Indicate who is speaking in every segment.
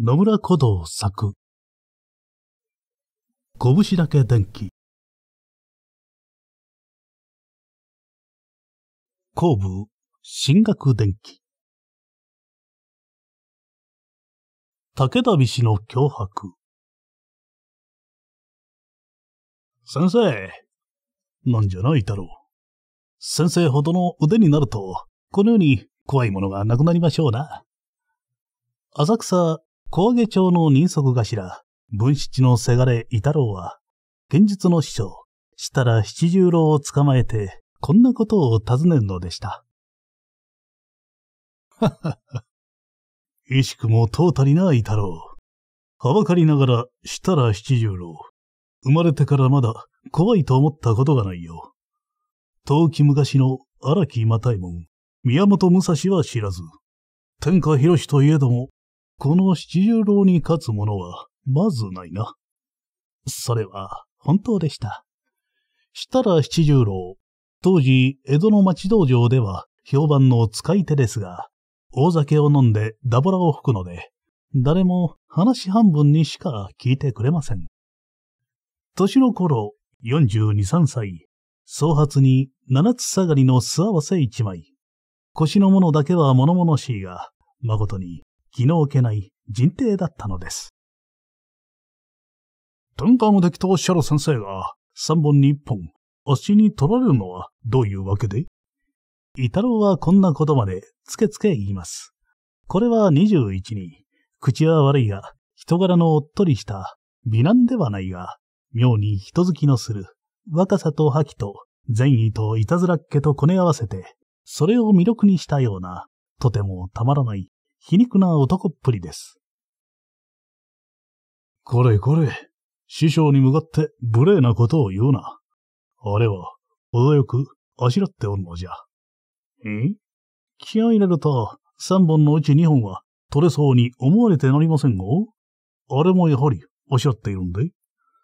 Speaker 1: 野村古道作。拳だけ電気。後部、進学電気。武田美氏の脅迫。先生、
Speaker 2: なんじゃないだろう。先生ほどの腕になると、このように怖いものがなくなりましょうな。浅草高下町の人足頭、文七のせがれ伊太郎は、現実の師匠、設楽七十郎を捕まえて、こんなことを尋ねるのでした。ははは。意識もとうたりな伊太郎。はばかりながら設楽七十郎。生まれてからまだ怖いと思ったことがないよ。遠き昔の荒木又右衛門、宮本武蔵は知らず、天下広しといえども、この七十郎に勝つ者は、まずないな。それは、本当でした。したら七十郎、当時、江戸の町道場では、評判の使い手ですが、大酒を飲んでダボラを吹くので、誰も話半分にしか聞いてくれません。年の頃、四十二三歳、総髪に七つ下がりの素合わせ一枚。腰のものだけは物々しいが、誠に気の置けない人定だったのです。転換をできたおっしゃる先生が、三本に一本、足に取られるのはどういうわけでイタロウはこんなことまでつけつけ言います。これは21に、口は悪いが、人柄のおっとりした、美男ではないが、妙に人好きのする、若さと覇気と、善意といたずらっ気とこね合わせて、それを魅力にしたような、とてもたまらない皮肉な男っぷりです。これこれ、師匠に向かって無礼なことを言うな。あれは、程よくあしらっておるのじゃ。ん気合入れると、三本のうち二本は取れそうに思われてなりませんがあれもやはりあしらっているんで。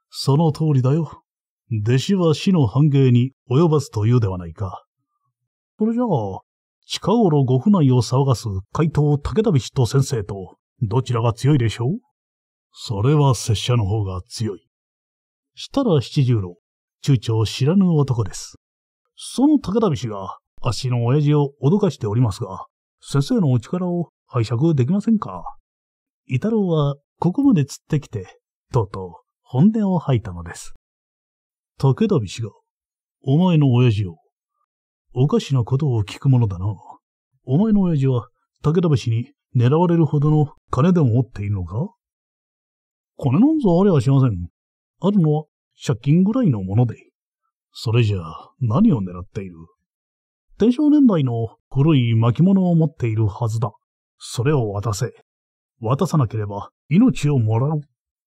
Speaker 2: その通りだよ。弟子は死の半径に及ばずというではないか。それじゃあ、近頃ご府内を騒がす怪盗武田菱と先生と、どちらが強いでしょうそれは拙者の方が強い。したら七十郎、中長知らぬ男です。その武田菱が、あっしの親父を脅かしておりますが、先生のお力を拝借できませんか伊太郎は、ここまで釣ってきて、とうとう、本音を吐いたのです。武田菱が、お前の親父を、おかしなことを聞くものだな。お前の親父は、武田橋に狙われるほどの金でも持っているのか金なんぞありゃしません。あるのは借金ぐらいのもので。それじゃあ何を狙っている天正年代の古い巻物を持っているはずだ。それを渡せ。渡さなければ命をもらう。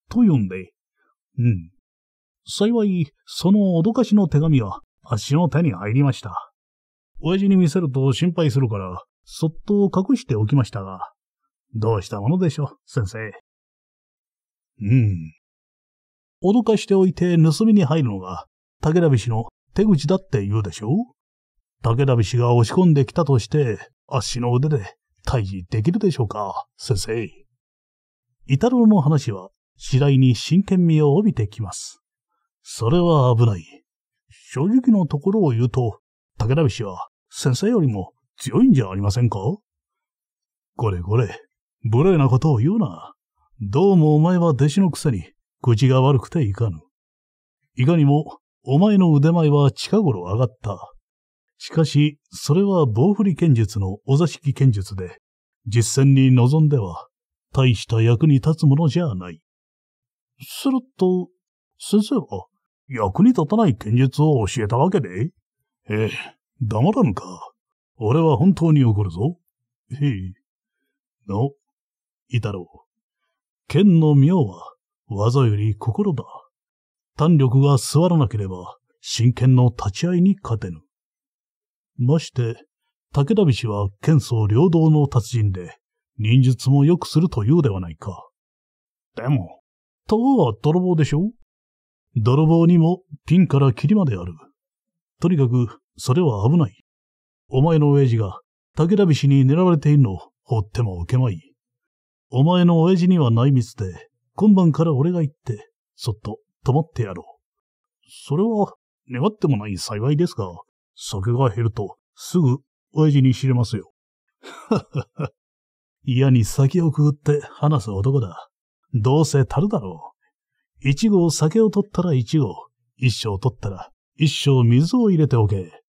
Speaker 2: と言うんで。うん。幸い、その脅かしの手紙は、あっしの手に入りました。親父に見せると心配するから、そっと隠しておきましたが、どうしたものでしょう、先生。うん。脅かしておいて盗みに入るのが、武田菱の手口だって言うでしょ武田菱が押し込んできたとして、あっしの腕で退治できるでしょうか、先生。イタロの話は次第に真剣味を帯びてきます。それは危ない。正直のところを言うと、武田氏は先生よりも強いんじゃありませんかこれこれ、無礼なことを言うな。どうもお前は弟子のくせに、口が悪くていかぬ。いかにも、お前の腕前は近頃上がった。しかし、それは棒振り剣術のお座敷剣術で、実践に臨んでは、大した役に立つものじゃない。すると、先生は、役に立たない剣術を教えたわけでええ、黙らんか。俺は本当に怒るぞ。へい。の、いたろう。剣の妙は、技より心だ。胆力が座らなければ、真剣の立ち合いに勝てぬ。まして、武田氏は剣僧両道の達人で、忍術もよくするというではないか。でも、たは泥棒でしょ泥棒にもピンからキリまである。とにかく、それは危ない。お前の親父が武田菱に狙われているのを放ってもおけまい。お前の親父には内密で、今晩から俺が行って、そっと泊まってやろう。それは、願ってもない幸いですが、酒が減ると、すぐ親父に知れますよ。ははは。嫌に酒をくぐって話す男だ。どうせ足るだろう。一合酒を取ったら一合、一升取ったら一升水を入れておけ。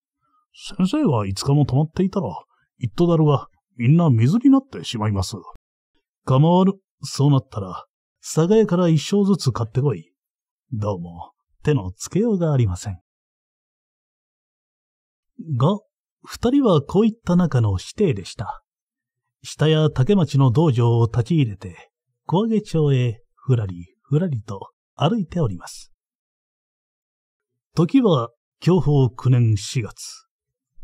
Speaker 2: 先生が5日も泊まっていたら、一途だるが、みんな水になってしまいます。構わぬ。そうなったら、賀屋から一生ずつ買ってこい。どうも、手のつけようがありません。が、二人はこういった中の指定でした。下や竹町の道場を立ち入れて、小揚町へふらりふらりと歩いております。時は享保九年4月。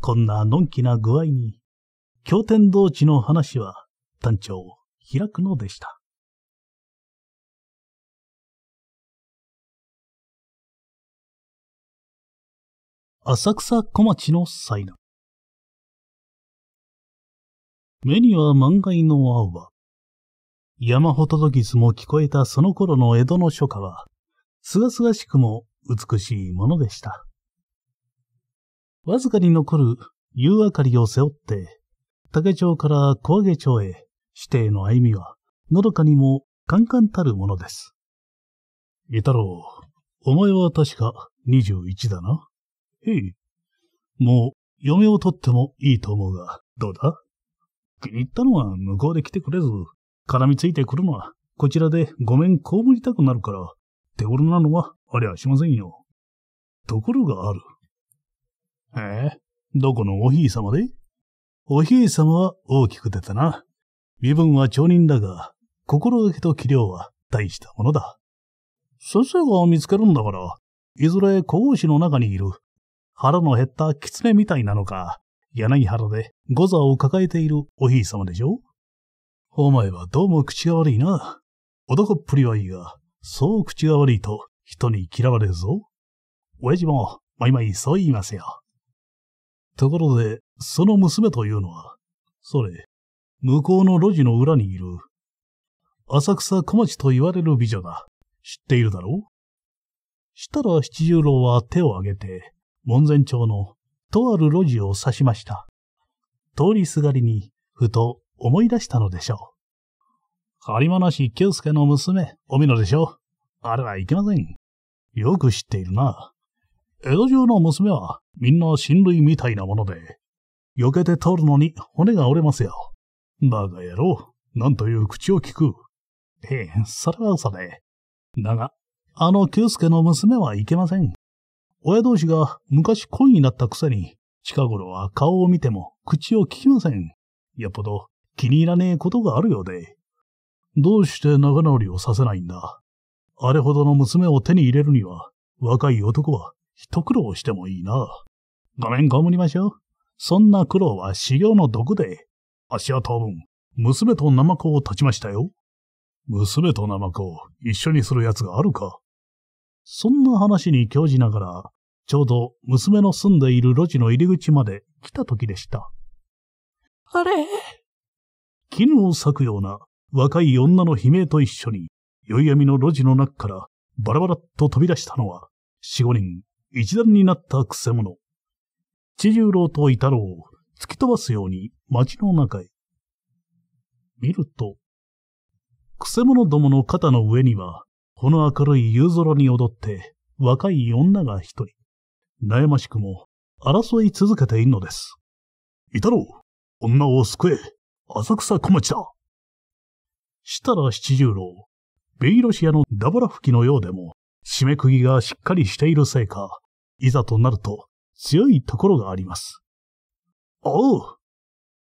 Speaker 2: こんなのんきな具合に、経天同地の話は、単調、開くのでした。
Speaker 1: 浅草小町の災難。
Speaker 2: 目には満開の青葉。山ほととぎすも聞こえたその頃の江戸の初夏は、すがすがしくも美しいものでした。わずかに残る夕明かりを背負って、竹町から小揚町へ指定の歩みは、のどかにも簡ンたるものです。伊太郎、お前は確か21だな。へい。もう、嫁を取ってもいいと思うが、どうだ気に入ったのは向こうで来てくれず、絡みついてくるのは、こちらでごめん被りたくなるから、手頃なのはありゃしませんよ。ところがある。ええ、どこのおひいさまでおひいさまは大きく出たな。身分は町人だが、心がけと器量は大したものだ。先生が見つけるんだから、いずれ小王子の中にいる、腹の減った狐みたいなのか、柳原で御座を抱えているおひいさまでしょお前はどうも口が悪いな。男っぷりはいいが、そう口が悪いと人に嫌われるぞ。親父も、まいまいそう言いますよ。ところで、その娘というのは、それ、向こうの路地の裏にいる、浅草小町と言われる美女だ。知っているだろうしたら七十郎は手を挙げて、門前町のとある路地を指しました。通りすがりに、ふと思い出したのでしょう。有りなし清介の娘、おみのでしょあれはいけません。よく知っているな。江戸中の娘はみんな親類みたいなもので、避けて通るのに骨が折れますよ。バカ野郎、なんという口を聞く。ええ、それは嘘で。だが、あの久助の娘はいけません。親同士が昔恋になったくせに、近頃は顔を見ても口を聞きません。よっぽど気に入らねえことがあるようで。どうして仲直りをさせないんだあれほどの娘を手に入れるには、若い男は一苦労してもいいな。ごめん、ごむりましょう。そんな苦労は修行の毒で、足は当分、娘とナマコを立ちましたよ。娘とナマコを一緒にする奴があるか。そんな話に興じながら、ちょうど娘の住んでいる路地の入り口まで来た時でした。あれ絹を裂くような若い女の悲鳴と一緒に、宵闇の路地の中からバラバラっと飛び出したのは、四五人一段になったくせ者。千十郎と伊太郎を突き飛ばすように町の中へ。見ると、くせ者どもの肩の上には、この明るい夕空に踊って、若い女が一人、悩ましくも争い続けているのです。伊太郎、女を救え、浅草小町だ。したら七十郎、ベイロシアのダブラ吹きのようでも、締め釘がしっかりしているせいか、いざとなると強いところがあります。おう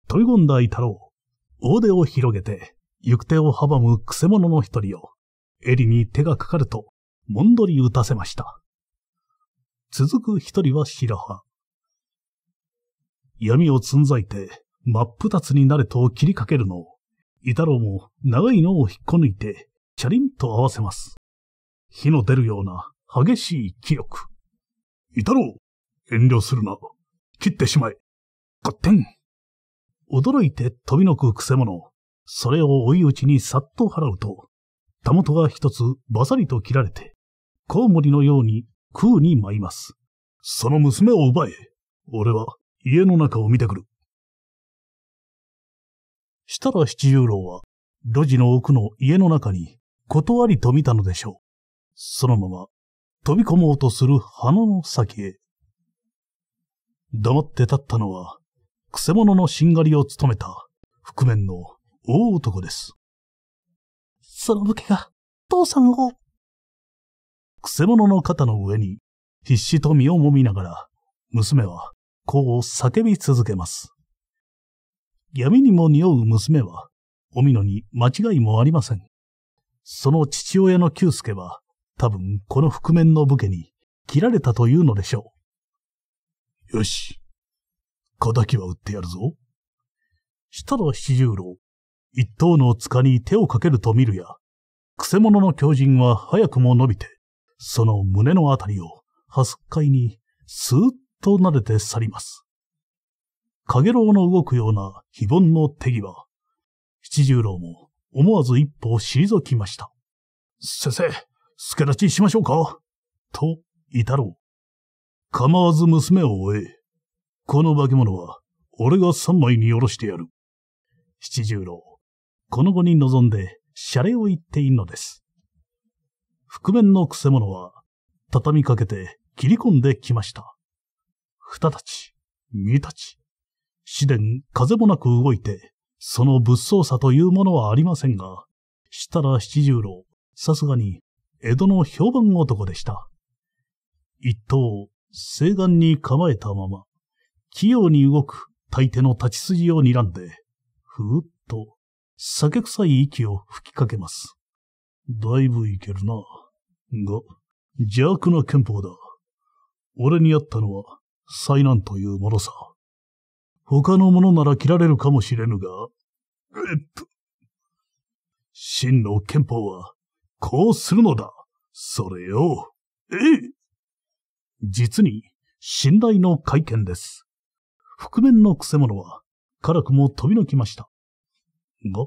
Speaker 2: 飛び込んだ伊太郎、大手を広げて、行く手を阻むくせ者の一人を、襟に手がかかると、もんどり打たせました。続く一人は白羽。闇をつんざいて、真っ二つになれと切りかけるのを、伊太郎も長いのを引っこ抜いて、チャリンと合わせます。火の出るような激しい気力。いたろう。遠慮するな。切ってしまえ。勝手ん。驚いて飛びのくくせ者。それを追い打ちにさっと払うと、たもとが一つバサリと切られて、コウモリのように空に舞います。その娘を奪え。俺は家の中を見てくる。たら七十郎は、路地の奥の家の中に、断りと見たのでしょう。そのまま飛び込もうとする鼻の先へ。黙って立ったのは、くせ者のしんがりを務めた、覆面の大男です。その武家が、父さんを。くせ者の肩の上に、必死と身をもみながら、娘は、こう叫び続けます。闇にも匂う娘は、おみのに間違いもありません。その父親の久助は、多分この覆面の武家に切られたというのでしょう。よし。仇は打ってやるぞ。したら七十郎、一刀の塚に手をかけると見るや、くせ者の狂人は早くも伸びて、その胸のあたりを、はすっかいに、スーッと撫でて去ります。影郎の動くような非凡の手際、七十郎も思わず一歩を退きました。先生、助太ちしましょうかと、いたろう。構わず娘を追え。この化け物は、俺が三枚におろしてやる。七十郎、この後に臨んで、謝礼を言っているのです。覆面のくせ者は、畳みかけて切り込んできました。二たち、二たち。四殿、風もなく動いて、その物騒さというものはありませんが、したら七十郎、さすがに江戸の評判男でした。一刀、西岸に構えたまま、器用に動く大手の立ち筋を睨んで、ふーっと酒臭い息を吹きかけます。だいぶいけるな。が、邪悪な憲法だ。俺にあったのは災難というものさ。他のものなら切られるかもしれぬが、えっと。真の憲法はこうするのだ。それを、ええ。実に、信頼の会見です。覆面の癖者は、辛くも飛び抜きました。が、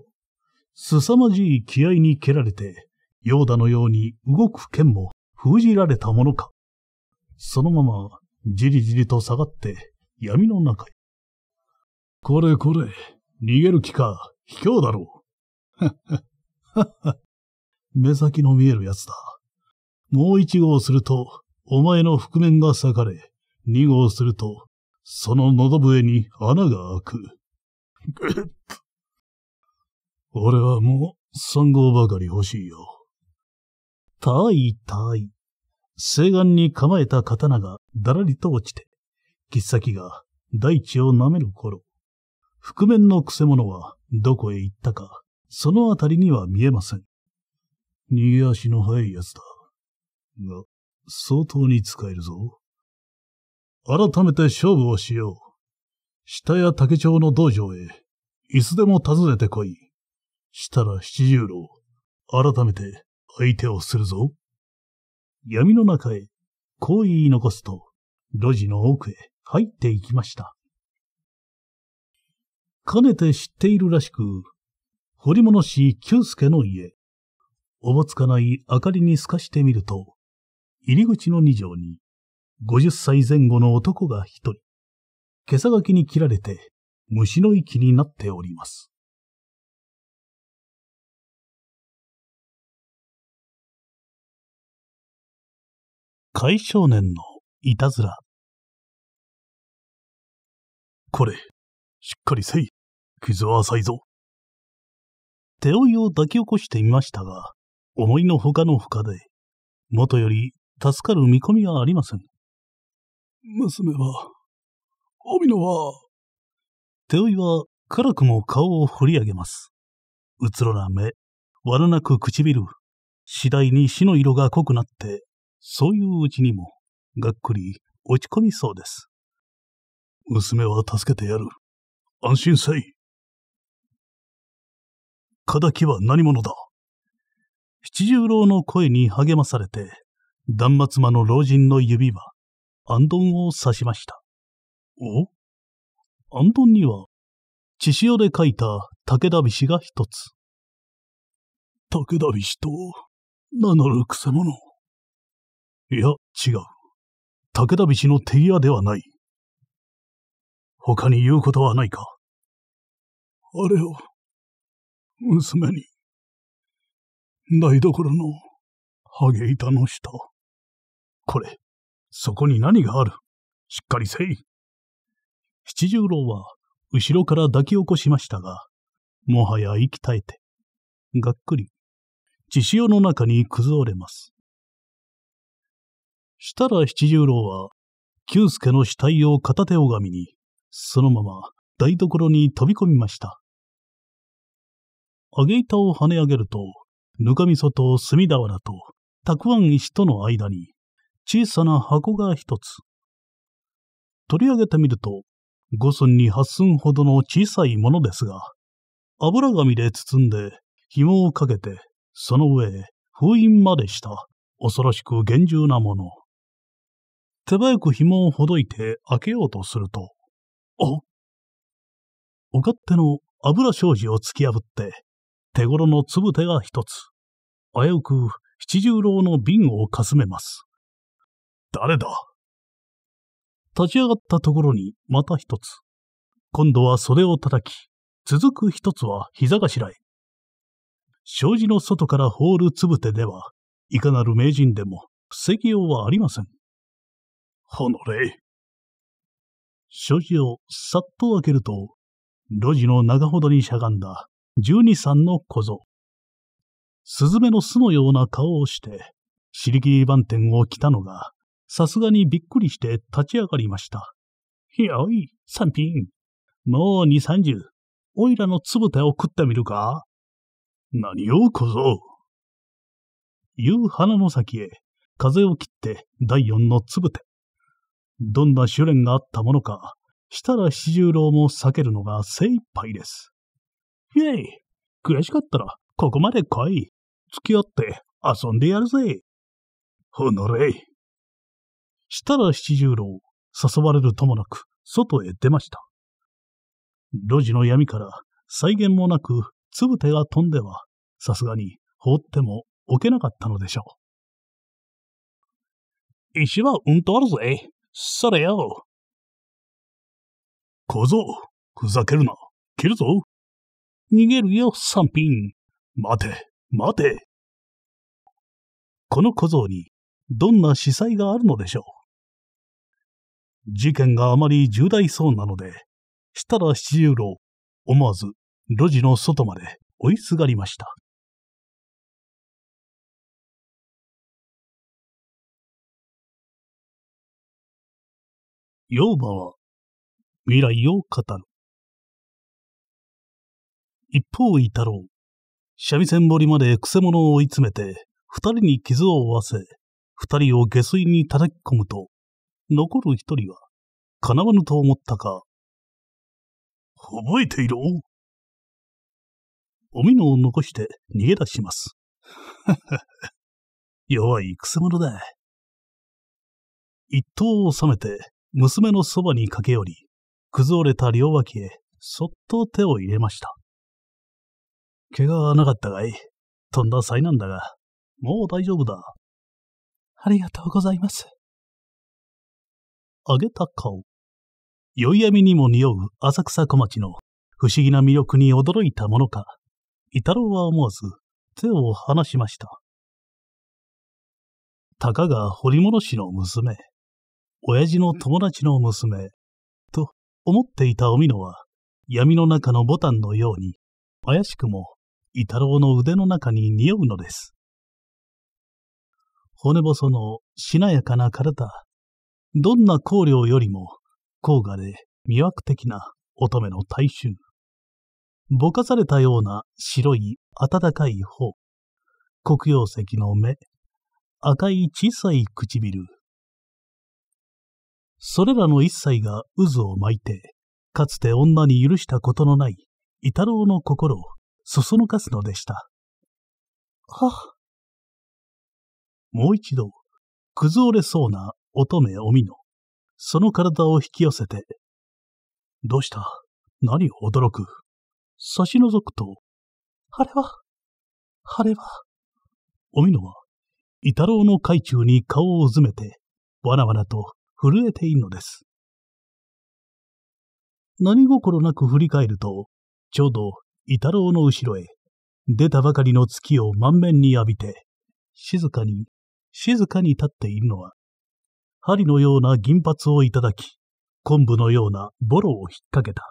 Speaker 2: 凄まじい気合に蹴られて、ヨーダのように動く剣も封じられたものか。そのまま、じりじりと下がって、闇の中へ。これこれ、逃げる気か、卑怯だろう。はっはっはっは。目先の見えるやつだ。もう一号すると、お前の覆面が裂かれ、二号すると、その喉笛に穴が開く。ぐっ俺はもう三号ばかり欲しいよ。たいたい。西岸に構えた刀がだらりと落ちて、切っ先が大地を舐める頃、覆面のくせ者はどこへ行ったか、そのあたりには見えません。逃げ足の速い奴だ。が、相当に使えるぞ。改めて勝負をしよう。下や竹町の道場へ、いつでも訪ねてこい。したら七十郎、改めて相手をするぞ。闇の中へ、こう言い残すと、路地の奥へ入っていきました。かねて知っているらしく、堀物氏久助の家、おぼつかない明かりに透かしてみると、入り口の2畳に、50歳前後の男が一人、毛さがきに切られて、虫の息になっておりま
Speaker 1: す。海少年のいたずら。これ、しっかりせい。傷は浅い
Speaker 2: ぞ。手負いを抱き起こしてみましたが、思いのほかのほかで、もとより助かる見込みはありません。娘は、おみのは、手負いは辛くも顔を振り上げます。うつろな目、悪なく唇、次第に死の色が濃くなって、そういううちにも、がっくり落ち込みそうです。娘は助けてやる。安心せい。仇は何者だ七十郎の声に励まされて、断末魔の老人の指は、安頓を刺しました。お安頓には、血潮で書いた武田菱が一つ。武田菱と、名乗るくせ者。いや、違う。武田菱の手際では
Speaker 1: ない。他に言うことはないか。あれを、娘に。台所の、
Speaker 2: ハゲ板の下。これ、そこに何があるしっかりせい。七十郎は、後ろから抱き起こしましたが、もはや息絶えて、がっくり、血潮の中に崩れます。したら七十郎は、九助の死体を片手拝みに、そのまま台所に飛び込みました。揚げ板を跳ね上げると、ぬかみそと炭俵と、たくあん石との間に、小さな箱が一つ。取り上げてみると、五寸に八寸ほどの小さいものですが、油紙で包んで、紐をかけて、その上へ封印までした、恐ろしく厳重なもの。手早く紐をほどいて開けようとすると、おお勝手の油障子を突き破って、手頃の粒手が一つ。危うく七十郎の瓶をかすめます。誰だ立ち上がったところにまた一つ。今度は袖を叩き、続く一つは膝頭へ。障子の外から放るつぶてでは、いかなる名人でも防ぎようはありません。ほのれ。障子をさっと開けると、路地の長ほどにしゃがんだ十二三の小僧。スズメの巣のような顔をして、シリキー番店を着たのが、さすがにびっくりして立ち上がりました。よい、三品。もう二三十。おいらのつぶたを食ってみるか何を小僧。夕花の先へ、風を切って第四のつぶて。どんな修練があったものか、したら七十郎も避けるのが精一杯です。イェイ悔しかったら、ここまで来い。付き合って遊んでやるぜ。ほのれい。したら七十郎、誘われるともなく、外へ出ました。路地の闇から、再現もなく、つぶてが飛んでは、さすがに放っても置けなかったのでしょう。石はうんとあるぜ。それよ。
Speaker 1: 小僧、ふざけるな。切るぞ。逃げるよ、三品。待て。待て
Speaker 2: この小僧にどんな司祭があるのでしょう事件があまり重大そうなので、設楽七十郎、思わず
Speaker 1: 路地の外まで追いすがりました。
Speaker 2: 妖馬は未来を語る。一方、伊太郎、三味線堀まで癖者を追い詰めて、二人に傷を負わせ、二人を下水に叩き込むと、残る一人は、叶わぬと思ったか。覚えていろ
Speaker 1: おみのを残して逃げ出します。
Speaker 2: 弱いくせ者だ。一刀を収めて、娘のそばに駆け寄り、崩れた両脇へ、そっと手を入れました。怪我はなかったがいとんだ災難だが、もう大丈夫だ。ありがとうございます。あげた顔。宵闇にも匂う浅草小町の不思議な魅力に驚いたものか、伊太郎は思わず手を離しました。たかが堀物氏の娘、親父の友達の娘、と思っていたおみのは、闇の中のボタンのように、怪しくも伊太郎の腕の中に匂うのです。骨細のしなやかな体、どんな香料よりも高雅で魅惑的な乙女の大衆。ぼかされたような白い暖かい頬、黒曜石の目、赤い小さい唇。それらの一切が渦を巻いて、かつて女に許したことのない、伊太郎の心をそそのかすのでした。はもう一度、崩れそうな乙女おみの、その体を引き寄せて、どうした何驚く差し覗くと、あれは、あれは、おみのは、イタロウの海中に顔をうずめて、わなわなと震えているのです。何心なく振り返ると、ちょうど伊太郎の後ろへ、出たばかりの月を満面に浴びて、静かに、静かに立っているのは、針のような銀髪をいただき、昆布のようなボロを引っ掛けた、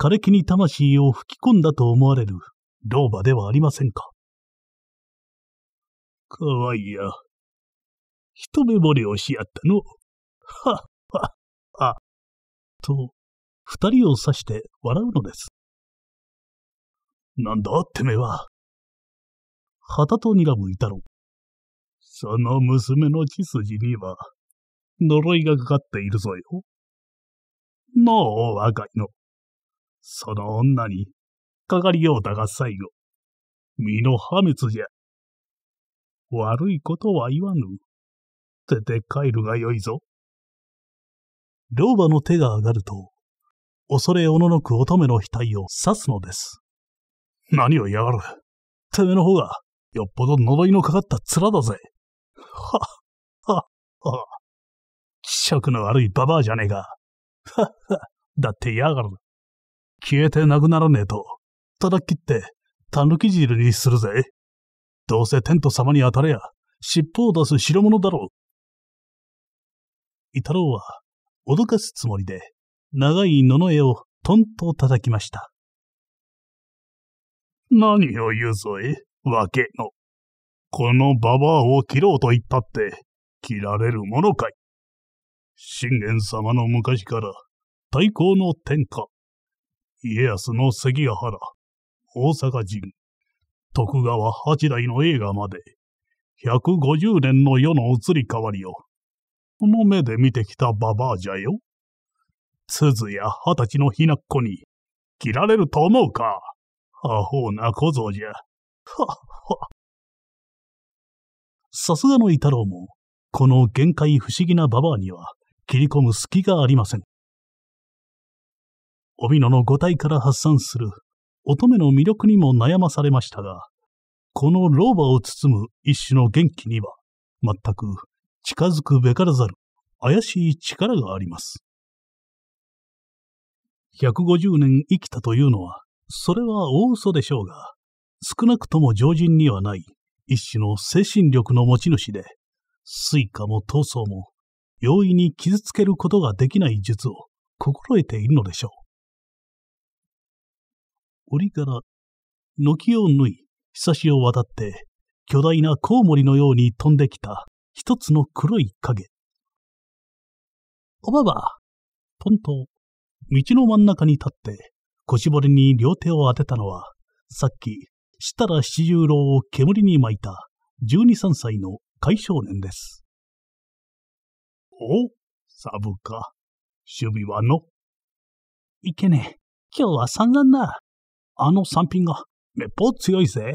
Speaker 2: 枯れ木に魂を吹き込んだと思われる老婆ではありませんか。
Speaker 1: かわいや。一目惚れをしやったの。はっはっは。と、二人を刺して笑うのです。
Speaker 2: なんだてめえは。旗と睨むいたロ。その娘の血筋には、呪いがかかっているぞよ。のう、若いの。その女に、
Speaker 1: かかりようだが最後、身の破滅じゃ。悪
Speaker 2: いことは言わぬ。出て帰るがよいぞ。老婆の手が上がると、恐れおののく乙女の額を刺すのです。何を嫌がる。てめえの方が、よっぽど呪いのかかった面だぜ。は、は、は。気色の悪いババアじゃねえか。は、は、だって嫌がる。消えてなくならねえと、叩きって、たぬき汁にするぜ。どうせテント様に当たれや、尻尾を出す代物だろう。イタロウは、脅かすつもりで、長い野の絵をトンと叩きました。何を言うぞえ、わけの。このババアを切ろうと言ったって、切られるものかい。信玄様の昔から、太閤の天下、家康の関ヶ原、大阪人、徳川八代の映画まで、150年の世の移り変わりを、この目で見てきたババアじゃよ。鈴や二十歳のひなっこに、切られると思うか。アホな小僧じゃ。はっは。さすがの伊太郎も、この限界不思議なババアには切り込む隙がありません。帯ノの五体から発散する乙女の魅力にも悩まされましたが、この老婆を包む一種の元気には、全く近づくべからざる怪しい力があります。150年生きたというのは、それは大嘘でしょうが、少なくとも常人にはない一種の精神力の持ち主で、スイカも闘争も容易に傷つけることができない術を心得ているのでしょう。檻から軒を縫い、ひを渡って、巨大なコウモリのように飛んできた一つの黒い影。おばば、ポンと、道の真ん中に立って、腰骨に両手を当てたのは、さっき、設楽七十郎を煙に巻いた十二三歳の海少年です。おサブか。守備はのいけねえ。今日は散乱だ。あの三品が、めっぽう強いぜ。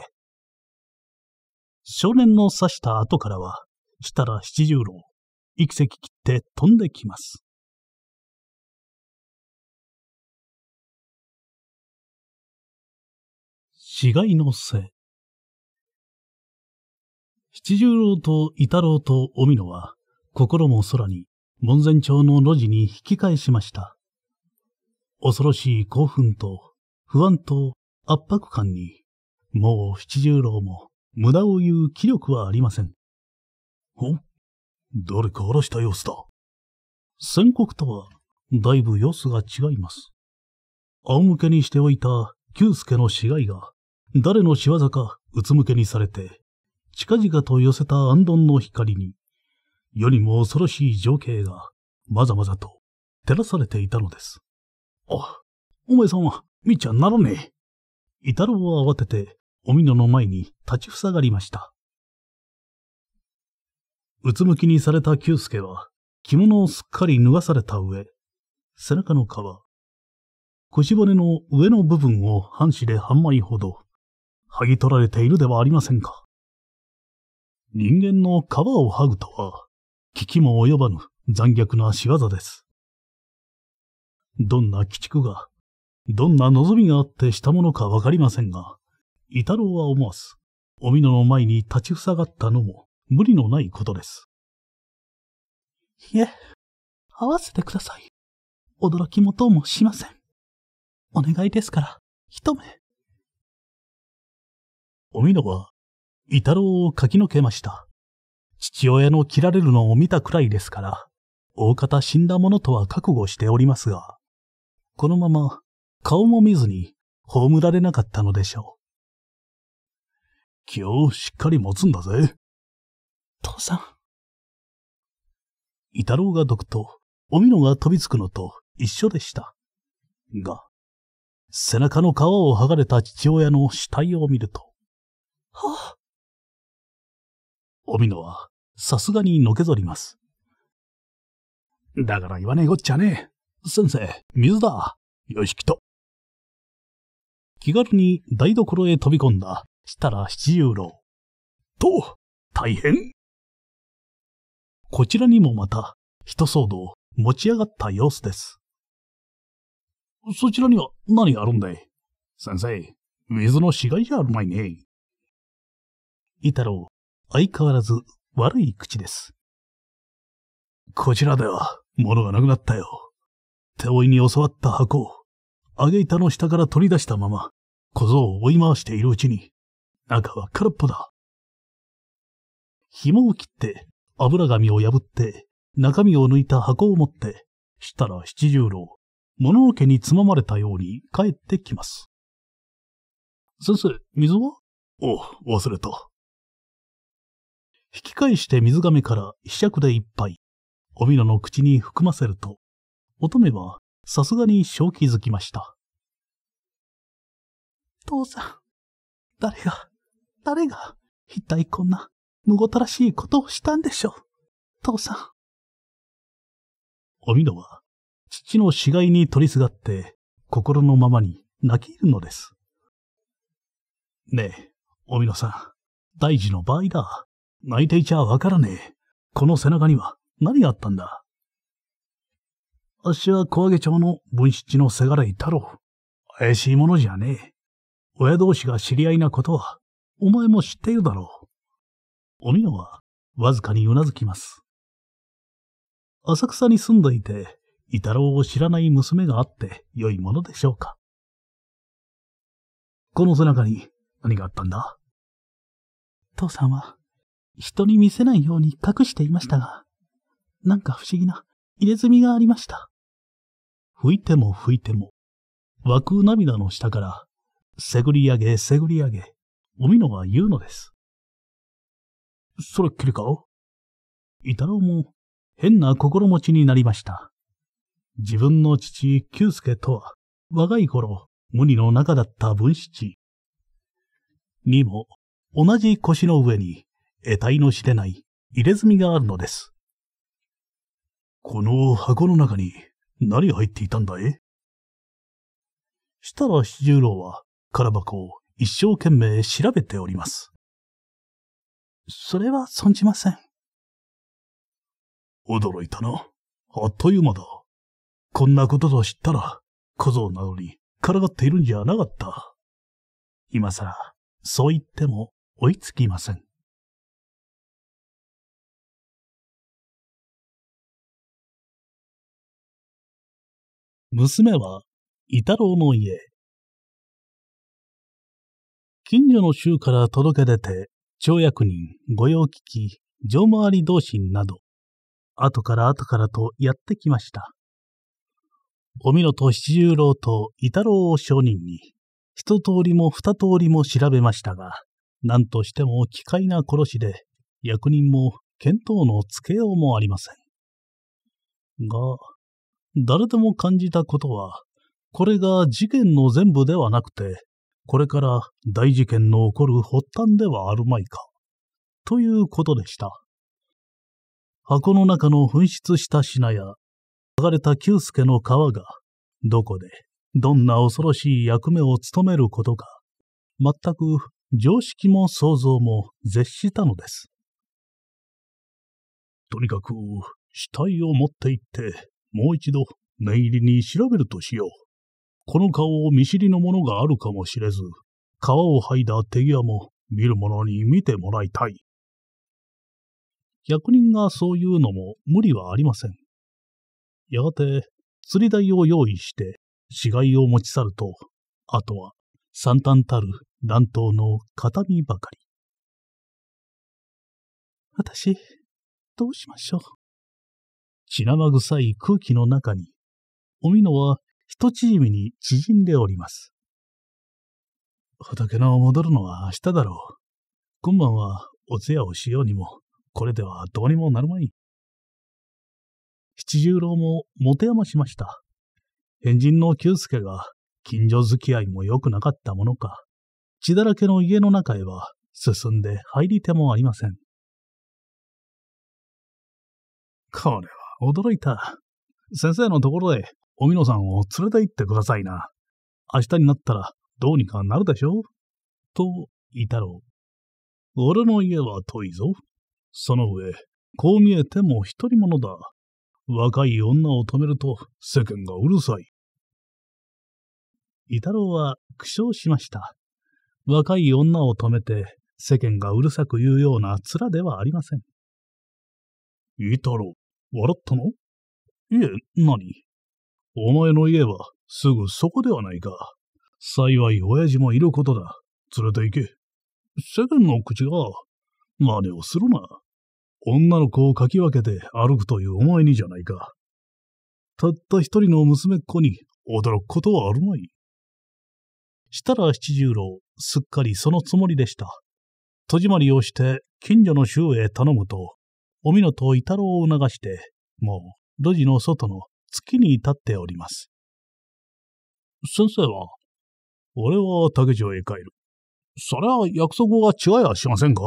Speaker 2: 少年の刺した後からは、設楽七十郎、一席切って飛んできます。死骸のせ七十郎と伊太郎とおみのは、心も空に、門前町の路地に引き返しました。恐ろしい興奮と、不安と圧迫感に、もう七十郎も無駄を言う気力はありません。お誰か荒らした様子だ。宣告とは、だいぶ様子が違います。仰向けにしておいた九助の死骸が、誰の仕業かうつむけにされて、近々と寄せた暗遁の光に、世にも恐ろしい情景が、まざまざと、照らされていたのです。あ、お前さんは、見ちゃならねえ。イタロは慌てて、おみのの前に立ちふさがりました。うつむきにされた久助は、着物をすっかり脱がされた上、背中の皮、腰骨の上の部分を半紙で半枚ほど剥ぎ取られているではありませんか。人間の皮を剥ぐとは、危機も及ばぬ残虐な仕業です。どんな鬼畜が、どんな望みがあってしたものかわかりませんが、伊太郎は思わず、おみのの前に立ち塞がったのも無理のないことです。
Speaker 1: いえ、会わせてください。驚きもどうもしません。お願いですから、一目、
Speaker 2: おみのは、イタロをかきのけました。父親の切られるのを見たくらいですから、大方死んだものとは覚悟しておりますが、このまま顔も見ずに葬られなかったのでしょう。気をしっかり持つんだぜ。父さん。イタロがどくと、おみのが飛びつくのと一緒でした。が、背中の皮を剥がれた父親の死体を見ると、はあ。おみのは、さすがにのけぞります。だから言わねえこっちゃねえ。先生、水だ。よしきと。気軽に台所へ飛び込んだ、したら七十郎。と、大変こちらにもまた、一騒動、持ち上がった様子です。そちらには何があるんだい先生、水の死骸じゃあるまいね。伊太郎、相変わらず悪い口です。こちらでは、物がなくなったよ。手負いに教わった箱を、揚げ板の下から取り出したまま、小僧を追い回しているうちに、中は空っぽだ。紐を切って、油紙を破って、中身を抜いた箱を持って、したら七十郎、物置につままれたように帰ってきます。先生、水はおう、忘れた。引き返して水亀から被釈で一杯、おみのの口に含ませると、乙女はさすがに正気づきました。
Speaker 1: 父さん、誰が、誰が、一体こんな、むごたらしいことをしたんでしょう。父さん。
Speaker 2: おみのは、父の死骸に取りすがって、心のままに泣き入るのです。ねえ、おみのさん、大事の場合だ。泣いていちゃわからねえ。この背中には何があったんだあっしは小揚町の文七のせがれい太郎。怪しいものじゃねえ。親同士が知り合いなことは、お前も知っているだろう。おみのは、わずかにうなずきます。浅草に住んでいて、伊太郎を知らない娘があって良いものでしょうか。この背中に何があったんだ父さんは人に見せないように隠していましたが、なんか不思議な入れ墨がありました。拭いても拭いても、湧く涙の下から、せぐり上げせぐり上げ、おみのが言うのです。それっきりかイタロウも変な心持ちになりました。自分の父、久助とは、若い頃、無理の中だった文七。にも、同じ腰の上に、得体の知れない入れ墨があるのです。この箱の中に何が入っていたんだいしたら七十郎は空箱を一生懸命調べております。それは存じません。驚いたな。あっという間だ。こんなことと知ったら、小僧などにからがっているんじゃなかった。今さら、そう言っても追いつきません。
Speaker 1: 娘は、伊太郎の家。
Speaker 2: 近所の州から届け出て、町役人、御用聞き、城回り同心など、後から後からとやってきました。お見事、と七十郎と伊太郎を証人に、一通りも二通りも調べましたが、何としても奇怪な殺しで、役人も見当のつけようもありません。が、誰でも感じたことは、これが事件の全部ではなくて、これから大事件の起こる発端ではあるまいか、ということでした。箱の中の紛失した品や、剥がれた久助の皮が、どこで、どんな恐ろしい役目を務めることか、全く常識も想像も絶したのです。とにかく、死体を持って行って、もう一度、念入りに調べるとしよう。この顔を見知りの者があるかもしれず、皮を剥いだ手際も見る者に見てもらいたい。役人がそういうのも無理はありません。やがて、釣り台を用意して、死骸を持ち去ると、あとは惨憺たる乱闘の形見ばかり。私、どうしましょう。血生臭い空気の中に、おみのは一縮みに縮んでおります。仏の戻るのは明日だろう。今晩はお通夜をしようにも、これではどうにもなるまい。七十郎も持て余しました。変人の久助が近所付き合いも良くなかったものか、血だらけの家の中へは進んで入り手もありません。これ驚いた。先生のところへ、おみのさんを連れて行ってくださいな。明日になったら、どうにかなるでしょうと、いたろう。俺の家は遠いぞ。その上、こう見えても独り者だ。若い女を止めると世間がうるさい。伊太郎は苦笑しました。若い女を止めて世間がうるさく言うような面ではありません。伊太郎、笑ったのいえ、何お前の家はすぐそこではないか。幸い親父もいることだ。連れて行け。世間の口が、真似をするな。女の子をかき分けて歩くというお前にじゃないか。たった一人の娘っ子に驚くことはあるまい。したら七十郎、すっかりそのつもりでした。戸締まりをして近所の州へ頼むと、おみのと太郎を促して、もう、路地の外の月に立っております。先生は、俺は竹城へ帰る。そりゃ約束が違いはしませんか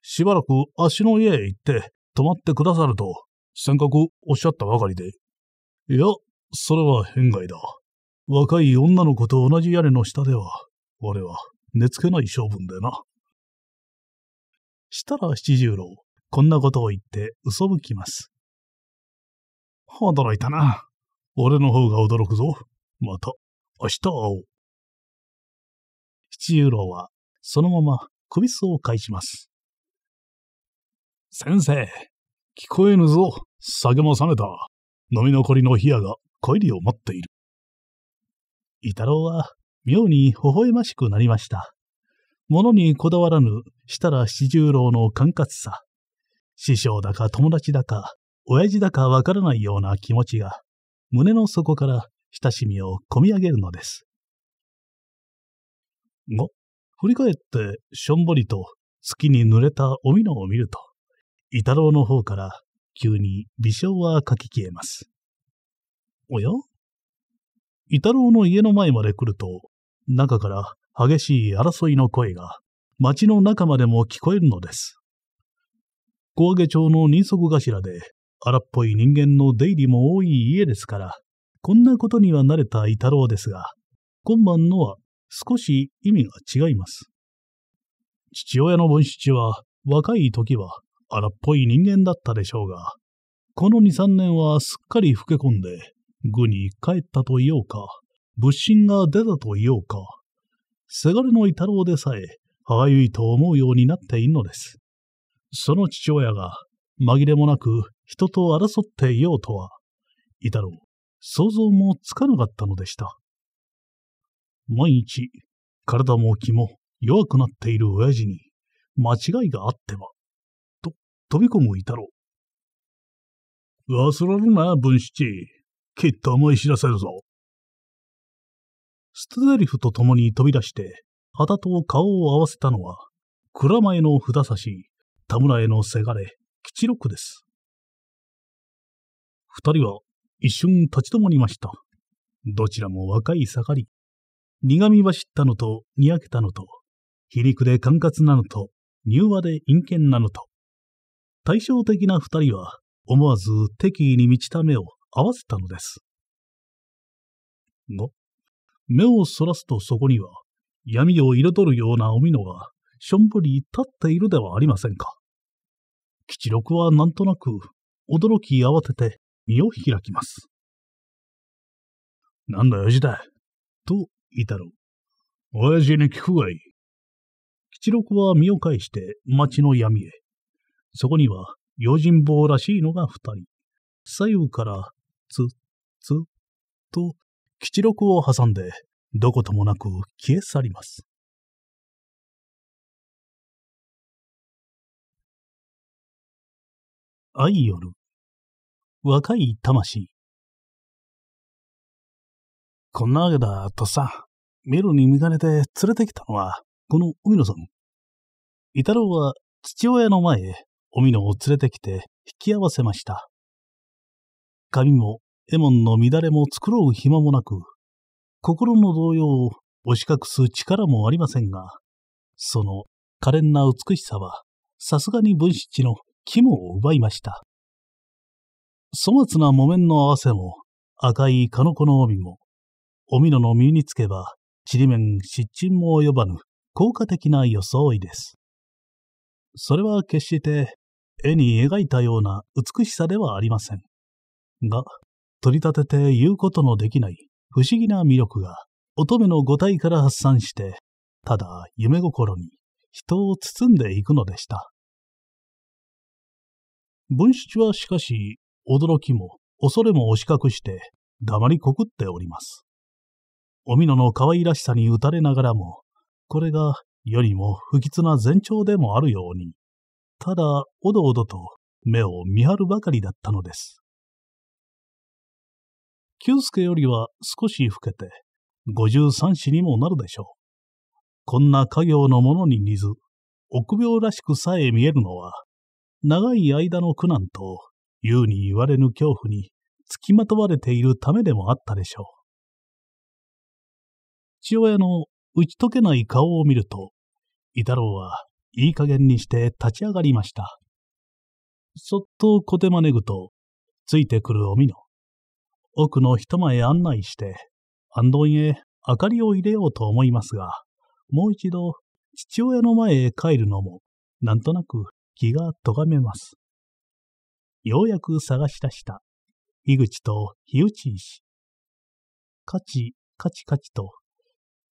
Speaker 2: しばらく足の家へ行って泊まってくださると、せっかくおっしゃったばかりで。いや、それは変外だ。若い女の子と同じ屋根の下では、俺は寝つけない性分でな。したら七十郎、こんなことを言って嘘吹きます。驚いたな。俺の方が驚くぞ。また、明日会おう。七十郎は、そのまま首すを返します。先生、聞こえぬぞ。酒も冷めた。飲み残りの冷やが帰りを待っている。伊太郎は、妙に微笑ましくなりました。物にこだわらぬ設楽七十郎の管轄さ。師匠だか友達だか、親父だかわからないような気持ちが、胸の底から親しみを込み上げるのです。が、振り返って、しょんぼりと月に濡れたおみのを見ると、伊太郎の方から急に微笑はかき消えます。おや伊太郎の家の前まで来ると、中から激しい争いの声が街の中までも聞こえるのです。小揚町の人足頭で、荒っぽい人間の出入りも多い家ですから、こんなことには慣れた伊太郎ですが、今晩のは少し意味が違います。父親の文七は若い時は荒っぽい人間だったでしょうが、この2、3年はすっかり老け込んで、具に帰ったと言おうか、物心が出たと言おうか、せがれの伊太郎でさえ、歯がゆいと思うようになっているのです。その父親が紛れもなく人と争っていようとは、いたろう、想像もつかなかったのでした。毎日、体も気も弱くなっている親父に、間違いがあっては、と飛び込むいたろう。忘れるな、文七。きっと思い知らせるぞ。ストゼリフと共に飛び出して、旗と顔を合わせたのは、蔵前の札差し、田村へのせがれ、吉六です。二人は一瞬立ち止まりました。どちらも若い盛り。苦み走ったのと、にやけたのと、皮肉で管轄なのと、柔和で陰険なのと。対照的な二人は、思わず敵意に満ちた目を合わせたのです。が、目をそらすとそこには、闇を彩るようなおみのが、しょんぼり立っているではありませんか。吉六はなんとなく、驚き慌てて身を開きます。何のよ、時だと、いた郎。親父に聞くがいい。吉六は身を返して町の闇へ。そこには、用心棒らしいのが二人。左右から、つ、つ、と、吉六を挟んで、どこともなく消え去ります。
Speaker 1: 愛夜若い魂。こんなわけだ、とさ、メロに見かねて連れてきたの
Speaker 2: は、この海野さん。イタロウは父親の前へ、おみのを連れてきて引き合わせました。髪も、エモンの乱れも作ろう暇もなく、心の動揺を押し隠す力もありませんが、その可憐な美しさは、さすがに文七の肝を奪いました。粗末な木綿の合わせも、赤い鹿の子の帯も、おみのの身につけば、ちりめん湿沈も及ばぬ効果的な装いです。それは決して絵に描いたような美しさではありません。が、取り立てて言うことのできない不思議な魅力が乙女の五体から発散して、ただ夢心に人を包んでいくのでした。文七はしかし、驚きも恐れも押し隠して、黙りこくっております。おみのの可愛らしさに打たれながらも、これがよりも不吉な前兆でもあるように、ただおどおどと目を見張るばかりだったのです。久助よりは少し老けて、五十三子にもなるでしょう。こんな家業の者に似ず、臆病らしくさえ見えるのは、長い間の苦難と、言うに言われぬ恐怖に、つきまとわれているためでもあったでしょう。父親の打ち解けない顔を見ると、イタロウはいい加減にして立ち上がりました。そっと小手招くと、ついてくるおみの、奥の一前へ案内して、安頓へ明かりを入れようと思いますが、もう一度父親の前へ帰るのも、なんとなく気が咎めます。ようやく探し出した、樋口と火内石。カチ、カチカチと、